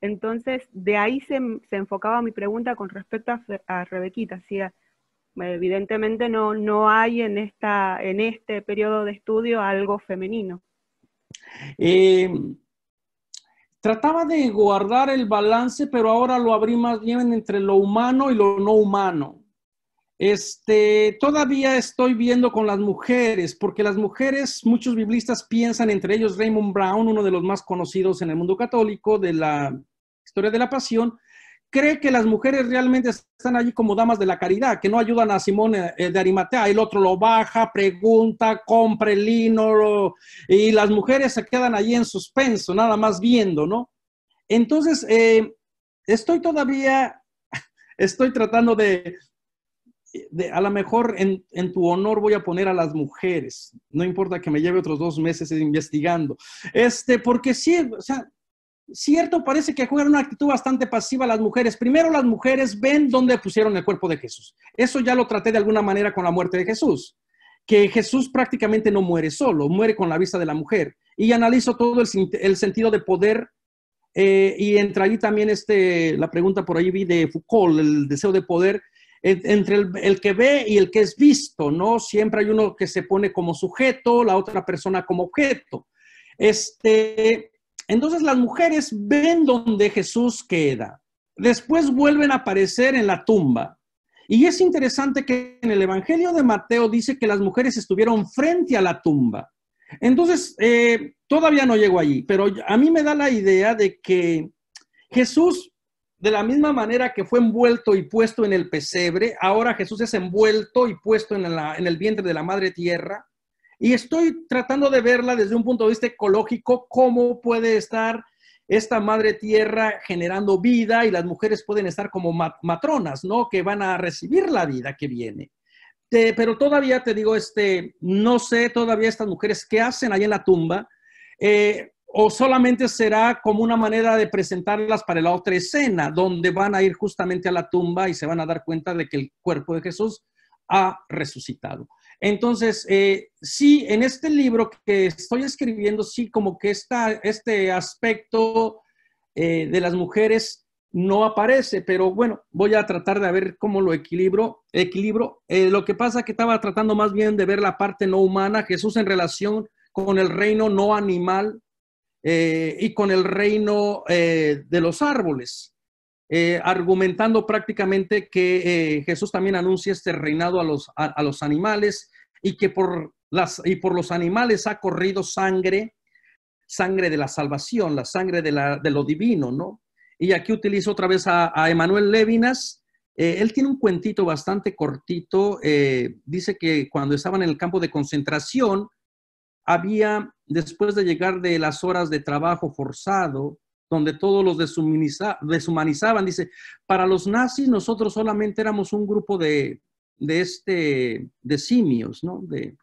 Entonces, de ahí se, enfocaba mi pregunta con respecto a, Rebequita. Si evidentemente no, no hay en, esta, en este periodo de estudio algo femenino. Em, trataba de guardar el balance, pero ahora lo abrí más bien entre lo humano y lo no humano. Este, todavía estoy viendo con las mujeres, porque las mujeres, muchos biblistas piensan, entre ellos Raymond Brown, uno de los más conocidos en el mundo católico de la historia de la pasión, cree que las mujeres realmente están allí como damas de la caridad, que no ayudan a Simón eh, eh, de Arimatea, el otro lo baja, pregunta, compra el lino, y las mujeres se quedan allí en suspenso, nada más viendo, ¿no? Entonces, eh, estoy todavía, estoy tratando de, a lo mejor en, tu honor voy a poner a las mujeres, no importa que me lleve otros dos meses investigando, este, porque sí, o sea, cierto, parece que juegan una actitud bastante pasiva las mujeres. Primero las mujeres ven dónde pusieron el cuerpo de Jesús. Eso ya lo traté de alguna manera con la muerte de Jesús, que Jesús prácticamente no muere solo, muere con la vista de la mujer. Y analizo todo el, sentido de poder. Eh, y entra ahí también este, la pregunta por ahí vi de Foucault, el deseo de poder, entre el, que ve y el que es visto, ¿no? Siempre hay uno que se pone como sujeto, la otra persona como objeto. Este, entonces las mujeres ven donde Jesús queda. Después vuelven a aparecer en la tumba. Y es interesante que en el Evangelio de Mateo dice que las mujeres estuvieron frente a la tumba. Entonces, eh, todavía no llego allí, pero a mí me da la idea de que Jesús de la misma manera que fue envuelto y puesto en el pesebre, ahora Jesús es envuelto y puesto en, el vientre de la madre tierra. Y estoy tratando de verla desde un punto de vista ecológico, cómo puede estar esta madre tierra generando vida y las mujeres pueden estar como matronas, ¿no? Que van a recibir la vida que viene. pero todavía te digo, este, no sé todavía estas mujeres qué hacen ahí en la tumba. Eh, o solamente será como una manera de presentarlas para la otra escena, donde van a ir justamente a la tumba y se van a dar cuenta de que el cuerpo de Jesús ha resucitado. Entonces, eh, sí, en este libro que estoy escribiendo, sí, como que esta, este aspecto eh, de las mujeres no aparece, pero bueno, voy a tratar de ver cómo lo equilibro. equilibro. Eh, lo que pasa que estaba tratando más bien de ver la parte no humana, Jesús en relación con el reino no animal eh, y con el reino eh, de los árboles, eh, argumentando prácticamente que Jesús también anuncia este reinado a los, animales y que por, las, y por los animales ha corrido sangre, sangre de la salvación, la sangre de, lo divino, ¿no? Y aquí utilizo otra vez a, a Emanuel Levinas. él tiene un cuentito bastante cortito. dice que cuando estaban en el campo de concentración, había, después de llegar de las horas de trabajo forzado, donde todos los deshumanizaban, dice, para los nazis nosotros solamente éramos un grupo de, de, este, de simios, ¿no? De,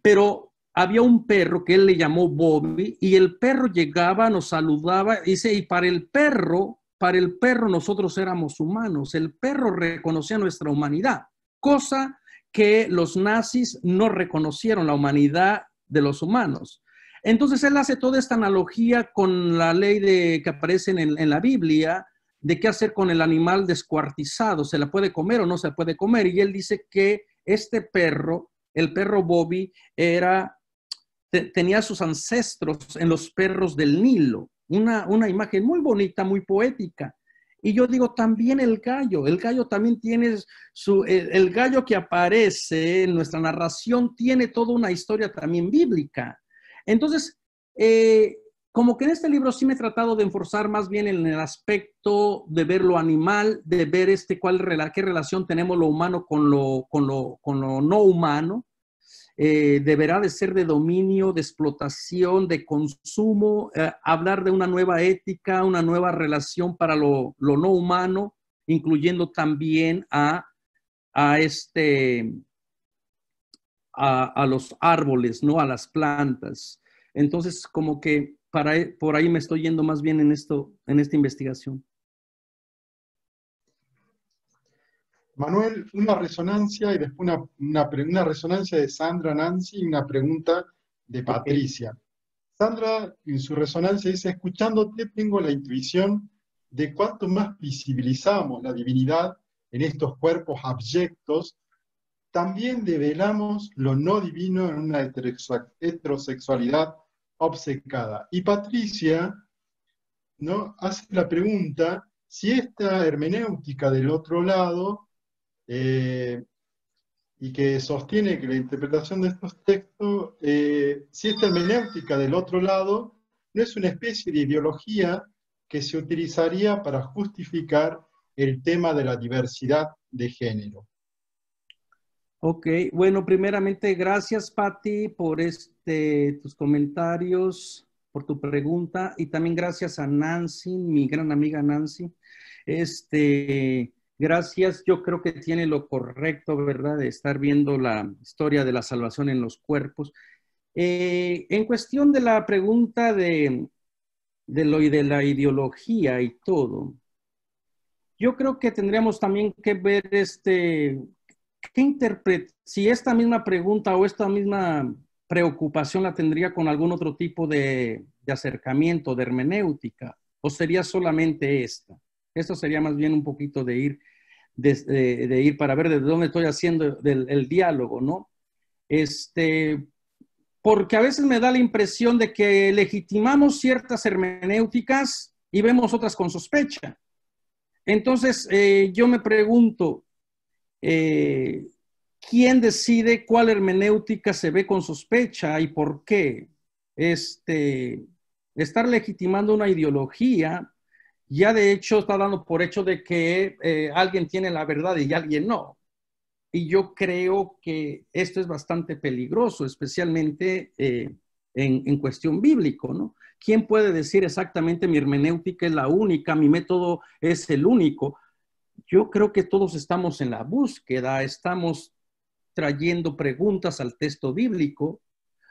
pero había un perro que él le llamó Bobby y el perro llegaba, nos saludaba, dice, y para el perro, para el perro nosotros éramos humanos, el perro reconocía nuestra humanidad, cosa que los nazis no reconocieron la humanidad de los humanos. Entonces él hace toda esta analogía con la ley de, que aparece en, la Biblia de qué hacer con el animal descuartizado, se la puede comer o no se la puede comer. Y él dice que este perro, el perro Bobby, era, tenía sus ancestros en los perros del Nilo. Una, una imagen muy bonita, muy poética. Y yo digo, también el gallo, el gallo también tiene su, el, gallo que aparece en nuestra narración tiene toda una historia también bíblica. Entonces, eh, como que en este libro sí me he tratado de enforzar más bien en el aspecto de ver lo animal, de ver este cuál, qué relación tenemos lo humano con lo, con lo, con lo no humano. Eh, deberá de ser de dominio, de explotación, de consumo, eh, hablar de una nueva ética, una nueva relación para lo, no humano, incluyendo también a, este, a, los árboles, ¿no? A las plantas. Entonces, como que para, e, por ahí me estoy yendo más bien en, esto, en esta investigación. Manuel, una resonancia y después una, una, resonancia de Sandra Nancy y una pregunta de Patricia. Sandra, en su resonancia, dice, escuchándote tengo la intuición de cuanto más visibilizamos la divinidad en estos cuerpos abyectos, también develamos lo no divino en una heterosexualidad obcecada. Y Patricia ¿no? hace la pregunta si esta hermenéutica del otro lado eh, y que sostiene que la interpretación de estos textos, eh, si esta hermenéutica del otro lado, no es una especie de ideología que se utilizaría para justificar el tema de la diversidad de género. Ok, bueno, primeramente gracias Patti por este, tus comentarios, por tu pregunta y también gracias a Nancy, mi gran amiga Nancy. Este, gracias, yo creo que tiene lo correcto, ¿verdad?, de estar viendo la historia de la salvación en los cuerpos. Eh, en cuestión de la pregunta de, de de la ideología y todo, yo creo que tendríamos también que ver este, qué si esta misma pregunta o esta misma preocupación la tendría con algún otro tipo de, de acercamiento, de hermenéutica, o sería solamente esta. Esto sería más bien un poquito de ir de, ir para ver de dónde estoy haciendo el, diálogo, ¿no? Este, porque a veces me da la impresión de que legitimamos ciertas hermenéuticas y vemos otras con sospecha. Entonces, eh, yo me pregunto, eh, ¿quién decide cuál hermenéutica se ve con sospecha y por qué? Este, estar legitimando una ideología ya de hecho está dando por hecho de que eh, alguien tiene la verdad y alguien no. Y yo creo que esto es bastante peligroso, especialmente eh, en, cuestión bíblico, ¿no? ¿Quién puede decir exactamente mi hermenéutica es la única, mi método es el único? Yo creo que todos estamos en la búsqueda, estamos trayendo preguntas al texto bíblico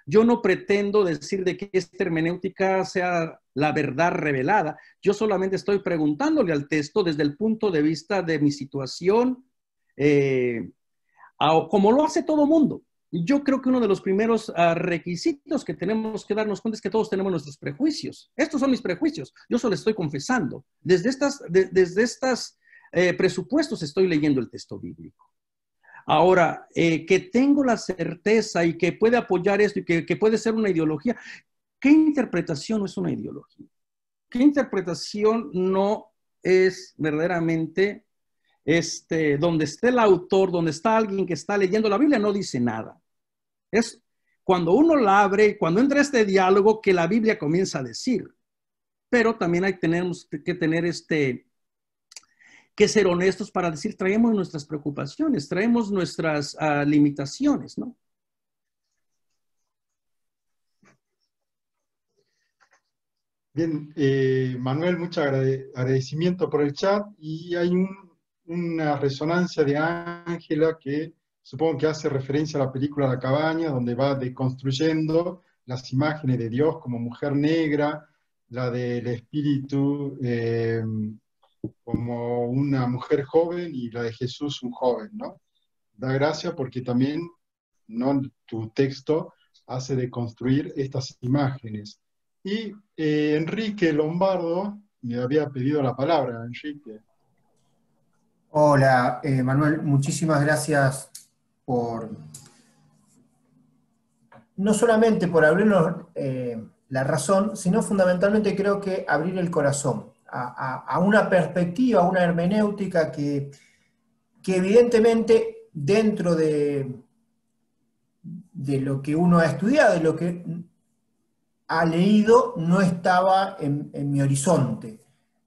yo no pretendo decir de que esta hermenéutica sea la verdad revelada. Yo solamente estoy preguntándole al texto desde el punto de vista de mi situación, eh, como lo hace todo mundo. Yo creo que uno de los primeros ah, requisitos que tenemos que darnos cuenta es que todos tenemos nuestros prejuicios. Estos son mis prejuicios. Yo solo estoy confesando. Desde estas, eh, presupuestos estoy leyendo el texto bíblico. Ahora, eh, que tengo la certeza y que puede apoyar esto y que, puede ser una ideología, ¿qué interpretación no es una ideología? ¿Qué interpretación no es verdaderamente este, donde esté el autor, donde está alguien que está leyendo la Biblia, no dice nada. Es cuando uno la abre, cuando entra este diálogo que la Biblia comienza a decir. Pero también hay tenemos que tener este, que ser honestos para decir, traemos nuestras preocupaciones, traemos nuestras ah, limitaciones, ¿no? Bien, eh, Manuel, mucho agradecimiento por el chat y hay una resonancia de Ángela que supongo que hace referencia a la película La cabaña, donde va deconstruyendo las imágenes de Dios como mujer negra, la del espíritu eh, como una mujer joven y la de Jesús un joven, ¿no? Da gracia porque también ¿no? tu texto hace de construir estas imágenes. Y eh, Enrique Lombardo me había pedido la palabra, Enrique. Hola, eh, Manuel, muchísimas gracias por, no solamente por abrirnos eh, la razón, sino fundamentalmente creo que abrir el corazón a, una perspectiva, a una hermenéutica que, evidentemente dentro de, de lo que uno ha estudiado, de lo que ha leído, no estaba en, mi horizonte.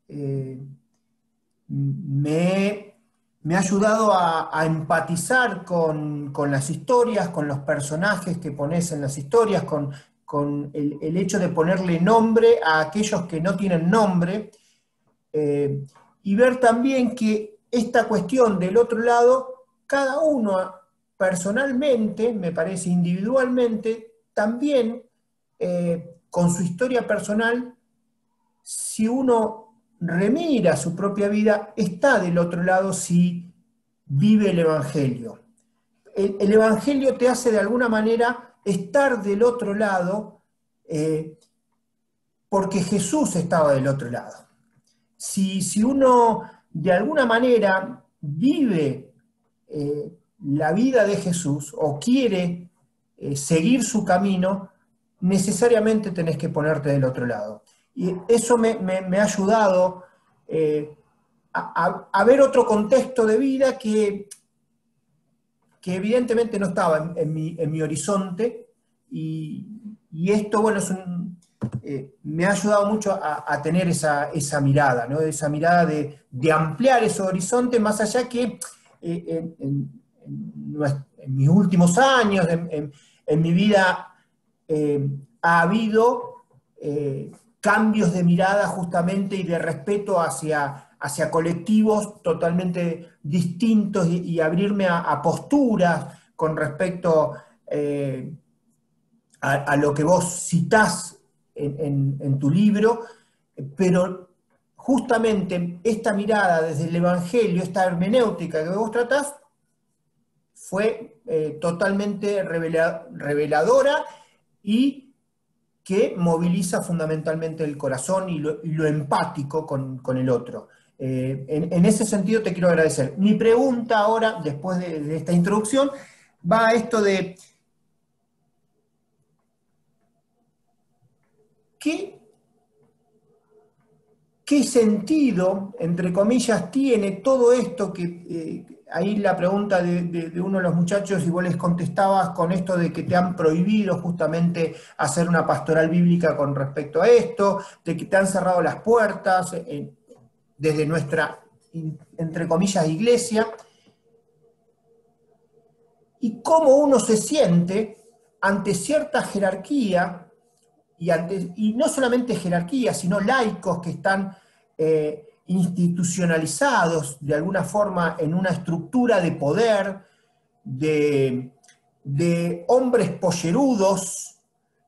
Eh, me, ha ayudado a, empatizar con, las historias, con los personajes que pones en las historias, con, el, hecho de ponerle nombre a aquellos que no tienen nombre, eh, y ver también que esta cuestión del otro lado, cada uno personalmente, me parece individualmente, también eh, con su historia personal, si uno remira su propia vida, está del otro lado si vive el Evangelio. El, Evangelio te hace de alguna manera estar del otro lado eh, porque Jesús estaba del otro lado si, uno de alguna manera vive eh, la vida de Jesús o quiere eh, seguir su camino, necesariamente tenés que ponerte del otro lado. Y eso me, ha ayudado eh, a, ver otro contexto de vida que, que evidentemente no estaba en, mi, horizonte. Y, y, esto, bueno, es un, eh, me ha ayudado mucho a, tener esa, mirada, ¿no? esa mirada de, ampliar ese horizonte, más allá que eh, en, mis últimos años, en, mi vida, eh, ha habido cambios de mirada justamente y de respeto hacia, hacia colectivos totalmente distintos y, abrirme a, posturas con respecto a, a lo que vos citás en, tu libro, pero justamente esta mirada desde el Evangelio, esta hermenéutica que vos tratás, fue eh, totalmente reveladora y que moviliza fundamentalmente el corazón y lo, empático con, el otro. Eh, en, ese sentido te quiero agradecer. Mi pregunta ahora, después de esta introducción, va a esto de ¿Qué, sentido, entre comillas, tiene todo esto que eh, ahí la pregunta de, uno de los muchachos y vos les contestabas con esto de que te han prohibido justamente hacer una pastoral bíblica con respecto a esto, de que te han cerrado las puertas eh, eh, desde nuestra, entre comillas, iglesia y cómo uno se siente ante cierta jerarquía y, y no solamente jerarquías, sino laicos que están eh, institucionalizados de alguna forma en una estructura de poder, de, hombres pollerudos,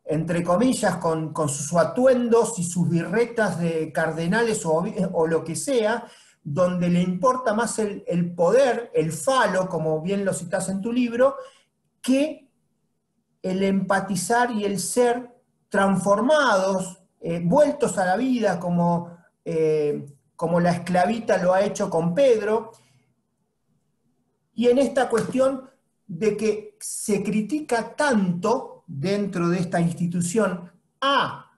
entre comillas, con, sus atuendos y sus birretas de cardenales o, lo que sea, donde le importa más el, el, poder, el falo, como bien lo citas en tu libro, que el empatizar y el ser transformados, eh, vueltos a la vida, como, eh, como la esclavita lo ha hecho con Pedro, y en esta cuestión de que se critica tanto dentro de esta institución a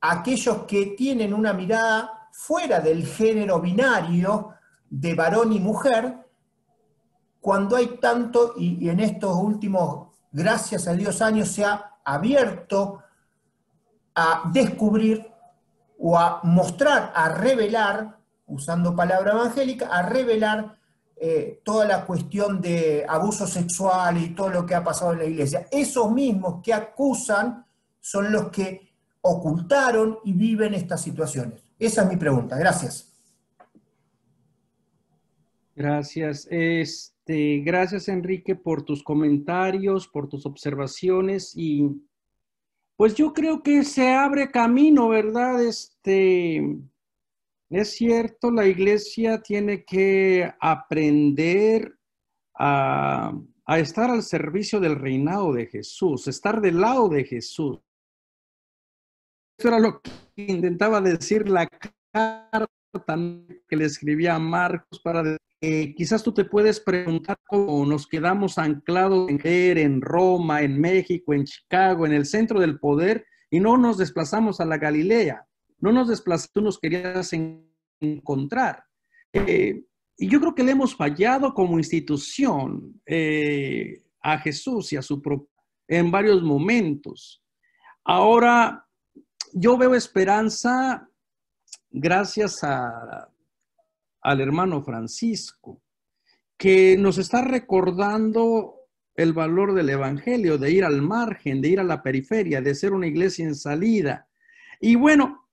aquellos que tienen una mirada fuera del género binario de varón y mujer, cuando hay tanto, y, en estos últimos, gracias a Dios, años se ha abierto a descubrir o a mostrar, a revelar, usando palabra evangélica, a revelar eh, toda la cuestión de abuso sexual y todo lo que ha pasado en la iglesia. Esos mismos que acusan son los que ocultaron y viven estas situaciones. Esa es mi pregunta. Gracias. Gracias. Es, este, gracias, Enrique, por tus comentarios, por tus observaciones y pues yo creo que se abre camino, ¿verdad? Este, es cierto, la iglesia tiene que aprender a, a estar al servicio del reinado de Jesús, estar del lado de Jesús. Eso era lo que intentaba decir la carta que le escribía a Marcos para eh, quizás tú te puedes preguntar cómo nos quedamos anclados en en Roma, en México, en Chicago, en el centro del poder y no nos desplazamos a la Galilea, no nos desplazamos, tú nos querías encontrar. Eh, y yo creo que le hemos fallado como institución eh, a Jesús y a su en varios momentos. Ahora, yo veo esperanza gracias a, al hermano Francisco, que nos está recordando el valor del Evangelio, de ir al margen, de ir a la periferia, de ser una iglesia en salida. Y bueno,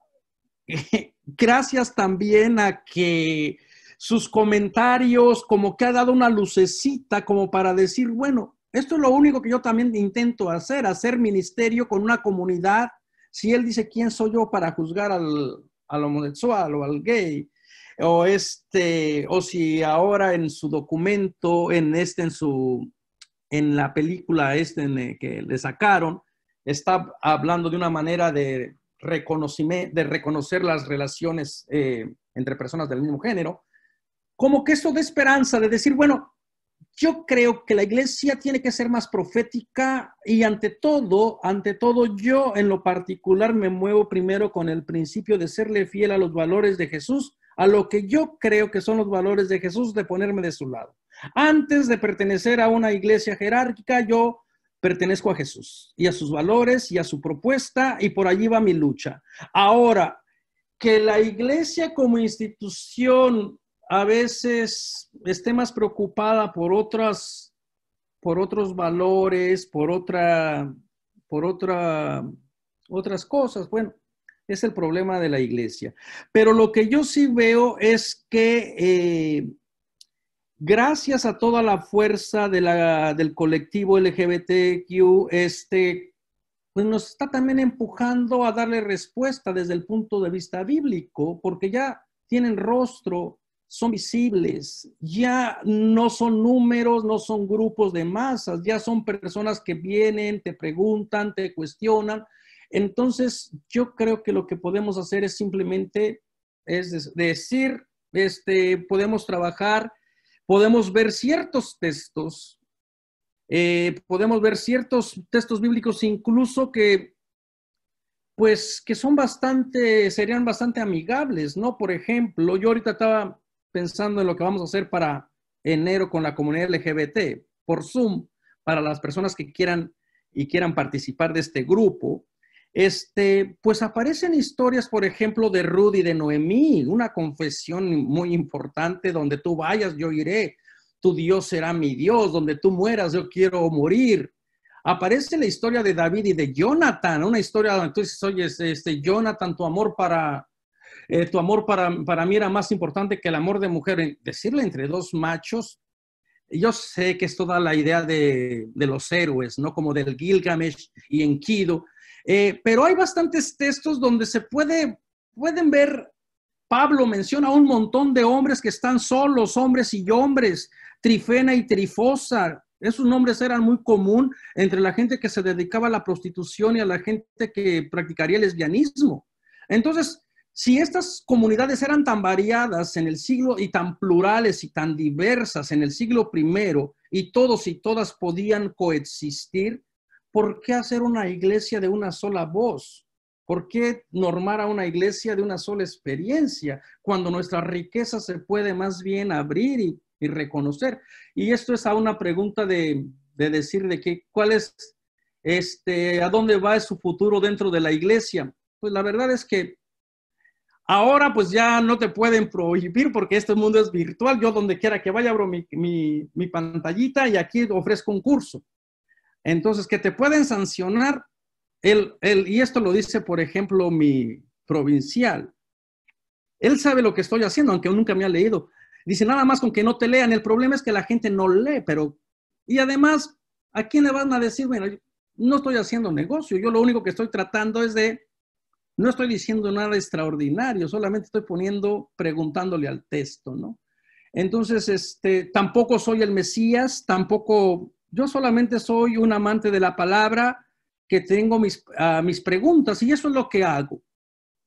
gracias también a que sus comentarios como que ha dado una lucecita como para decir, bueno, esto es lo único que yo también intento hacer, hacer ministerio con una comunidad. Si él dice, ¿quién soy yo para juzgar al, al homosexual o al gay, o este, o si ahora en su documento, en este, en su, en la película este que le sacaron, está hablando de una manera de, de reconocer las relaciones eh, entre personas del mismo género, como que esto de esperanza, de decir, bueno, yo creo que la iglesia tiene que ser más profética y ante todo, ante todo yo en lo particular me muevo primero con el principio de serle fiel a los valores de Jesús, a lo que yo creo que son los valores de Jesús, de ponerme de su lado. Antes de pertenecer a una iglesia jerárquica, yo pertenezco a Jesús y a sus valores y a su propuesta y por allí va mi lucha. Ahora, que la iglesia como institución a veces esté más preocupada por otras, por otros valores, por otra, por otra, otras cosas. Bueno, es el problema de la iglesia. Pero lo que yo sí veo es que eh, gracias a toda la fuerza de del colectivo LGBTQ, este, pues, nos está también empujando a darle respuesta desde el punto de vista bíblico, porque ya tienen rostro, son visibles, ya no son números, no son grupos de masas, ya son personas que vienen, te preguntan, te cuestionan. Entonces, yo creo que lo que podemos hacer es simplemente, es decir, este, podemos trabajar, podemos ver ciertos textos, eh, podemos ver ciertos textos bíblicos incluso que pues que son bastante, serían bastante amigables, ¿no? Por ejemplo, yo ahorita estaba pensando en lo que vamos a hacer para enero con la comunidad LGBT por Zoom para las personas que quieran y quieran participar de este grupo. Este, pues aparecen historias, por ejemplo, de Rudy, de Noemí, una confesión muy importante donde tú vayas, yo iré, tu Dios será mi Dios, donde tú mueras, yo quiero morir. Aparece la historia de David y de Jonathan, una historia donde tú dices, oye, este, Jonathan, tu amor para, eh, tu amor para, mí era más importante que el amor de mujer. Decirle entre dos machos, yo sé que es toda la idea de, los héroes, ¿no? Como del Gilgamesh y Enkidu, eh, pero hay bastantes textos donde se puede, pueden ver, Pablo menciona un montón de hombres que están solos, hombres y hombres, Trifena y Trifosa. Esos nombres eran muy común entre la gente que se dedicaba a la prostitución y a la gente que practicaría el lesbianismo. Entonces, si estas comunidades eran tan variadas en el siglo y tan plurales y tan diversas en el siglo primero y todos y todas podían coexistir, ¿por qué hacer una iglesia de una sola voz? ¿Por qué normar a una iglesia de una sola experiencia cuando nuestra riqueza se puede más bien abrir y, reconocer? Y esto es a una pregunta de, decir de que, cuál es, este, a dónde va su futuro dentro de la iglesia. Pues la verdad es que Ahora pues ya no te pueden prohibir porque este mundo es virtual. Yo donde quiera que vaya abro mi, mi, pantallita y aquí ofrezco un curso. Entonces, que te pueden sancionar, el, y esto lo dice, por ejemplo, mi provincial. Él sabe lo que estoy haciendo, aunque nunca me ha leído. Dice, nada más con que no te lean. El problema es que la gente no lee, pero... Y además, ¿a quién le van a decir? Bueno, no estoy haciendo negocio. Yo lo único que estoy tratando es de no estoy diciendo nada extraordinario, solamente estoy poniendo, preguntándole al texto, ¿no? Entonces, este, tampoco soy el Mesías, tampoco, yo solamente soy un amante de la palabra que tengo mis, preguntas y eso es lo que hago.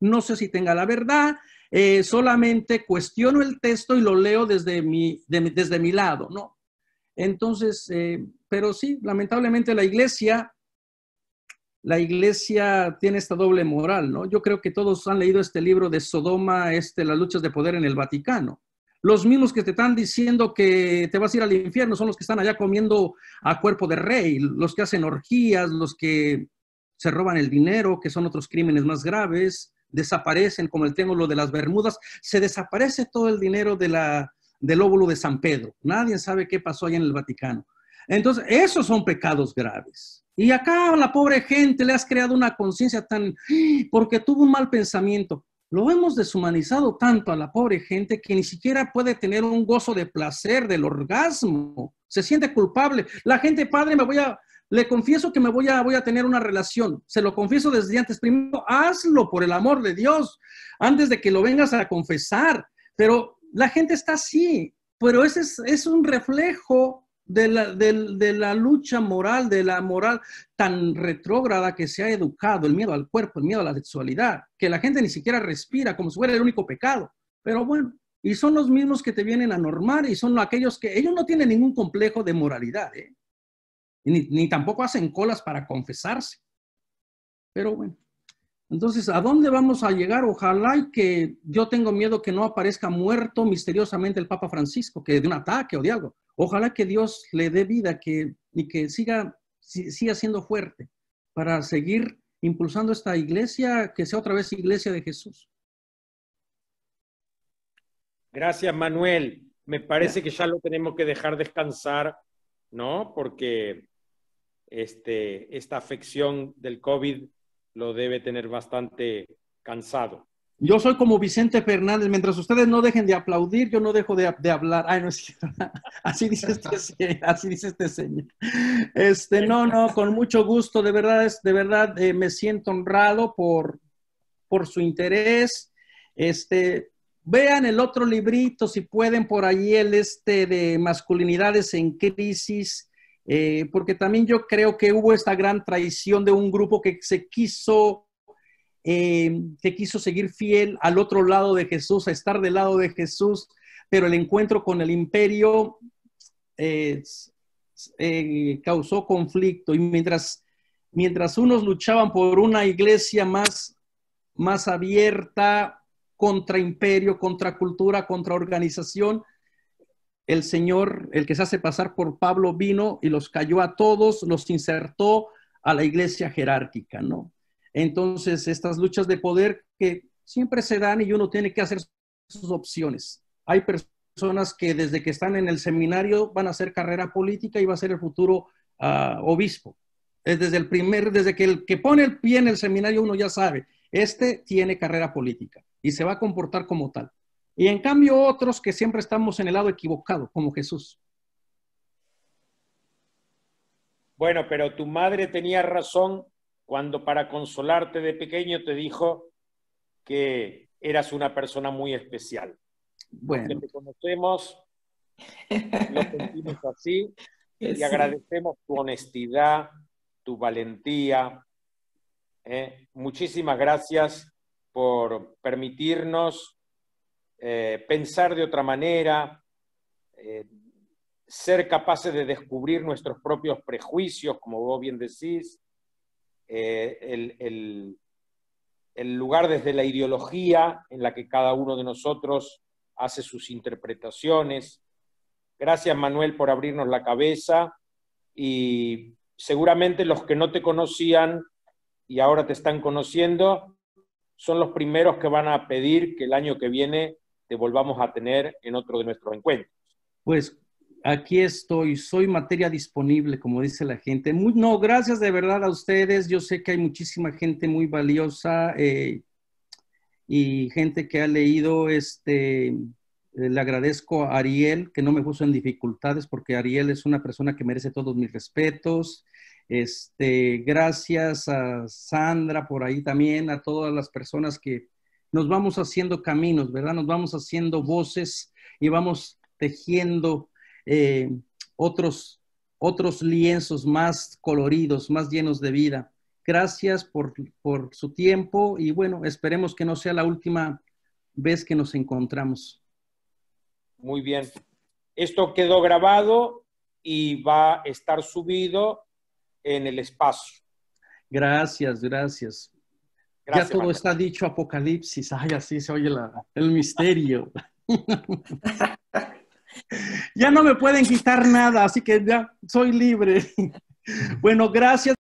No sé si tenga la verdad, eh, solamente cuestiono el texto y lo leo desde mi, desde mi lado, ¿no? Entonces, eh, pero sí, lamentablemente la iglesia la iglesia tiene esta doble moral, ¿no? Yo creo que todos han leído este libro de Sodoma, este, las luchas de poder en el Vaticano. Los mismos que te están diciendo que te vas a ir al infierno son los que están allá comiendo a cuerpo de rey, los que hacen orgías, los que se roban el dinero, que son otros crímenes más graves, desaparecen como el lo de las Bermudas, se desaparece todo el dinero de la, del óvulo de San Pedro. Nadie sabe qué pasó allá en el Vaticano. Entonces, esos son pecados graves. Y acá la pobre gente le has creado una conciencia tan, porque tuvo un mal pensamiento. Lo hemos deshumanizado tanto a la pobre gente que ni siquiera puede tener un gozo de placer, del orgasmo. Se siente culpable. La gente, padre, me voy a, le confieso que me voy a, voy a tener una relación. Se lo confieso desde antes. Primero, hazlo por el amor de Dios, antes de que lo vengas a confesar. Pero la gente está así, pero ese es, es un reflejo de la, la, lucha moral, de la moral tan retrógrada que se ha educado, el miedo al cuerpo, el miedo a la sexualidad, que la gente ni siquiera respira como si fuera el único pecado. Pero bueno, y son los mismos que te vienen a normal y son aquellos que ellos no tienen ningún complejo de moralidad, ¿eh? ni tampoco hacen colas para confesarse. Pero bueno, entonces, ¿a dónde vamos a llegar? Ojalá y que yo tengo miedo que no aparezca muerto misteriosamente el Papa Francisco, que de un ataque o de algo. Ojalá que Dios le dé vida que, y que siga, siga siendo fuerte para seguir impulsando esta iglesia, que sea otra vez iglesia de Jesús. Gracias, Manuel. Me parece que ya lo tenemos que dejar descansar, ¿no? Porque este, esta afección del COVID lo debe tener bastante cansado. Yo soy como Vicente Fernández, mientras ustedes no dejen de aplaudir, yo no dejo de, hablar. Ay, no es así dice este, así dice este señor. Este, no, no, con mucho gusto, de verdad, de verdad eh, me siento honrado por, por su interés. Este, vean el otro librito, si pueden, por allí, el este de masculinidades en crisis eh, porque también yo creo que hubo esta gran traición de un grupo que se quiso, eh, que quiso seguir fiel al otro lado de Jesús, a estar del lado de Jesús, pero el encuentro con el imperio eh, causó conflicto y mientras, mientras unos luchaban por una iglesia más, más abierta contra imperio, contra cultura, contra organización, el Señor, el que se hace pasar por Pablo, vino y los cayó a todos, los insertó a la iglesia jerárquica, ¿no? Entonces, estas luchas de poder que siempre se dan y uno tiene que hacer sus opciones. Hay personas que desde que están en el seminario van a hacer carrera política y va a ser el futuro ah, obispo. Es desde el primer, desde que el que pone el pie en el seminario uno ya sabe, este tiene carrera política y se va a comportar como tal. Y en cambio otros que siempre estamos en el lado equivocado, como Jesús. Bueno, pero tu madre tenía razón cuando para consolarte de pequeño te dijo que eras una persona muy especial. Bueno. te conocemos, lo sentimos así y agradecemos tu honestidad, tu valentía. ¿eh? Muchísimas gracias por permitirnos eh, pensar de otra manera, eh, ser capaces de descubrir nuestros propios prejuicios, como vos bien decís, eh, el lugar desde la ideología en la que cada uno de nosotros hace sus interpretaciones. Gracias Manuel por abrirnos la cabeza y seguramente los que no te conocían y ahora te están conociendo son los primeros que van a pedir que el año que viene volvamos a tener en otro de nuestros encuentros. Pues aquí estoy, soy materia disponible, como dice la gente. no, gracias de verdad a ustedes. Yo sé que hay muchísima gente muy valiosa eh, y gente que ha leído. Este, eh, le agradezco a Ariel que no me puso en dificultades porque Ariel es una persona que merece todos mis respetos. Este, gracias a Sandra por ahí también, a todas las personas que nos vamos haciendo caminos, ¿verdad? Nos vamos haciendo voces y vamos tejiendo eh, otros, otros lienzos más coloridos, más llenos de vida. Gracias por, por su tiempo y bueno, esperemos que no sea la última vez que nos encontramos. Muy bien. Esto quedó grabado y va a estar subido en el espacio. Gracias, gracias ya todo está dicho, Apocalipsis. Ay, así se oye el misterio. ya no me pueden quitar nada, así que ya soy libre. bueno, gracias.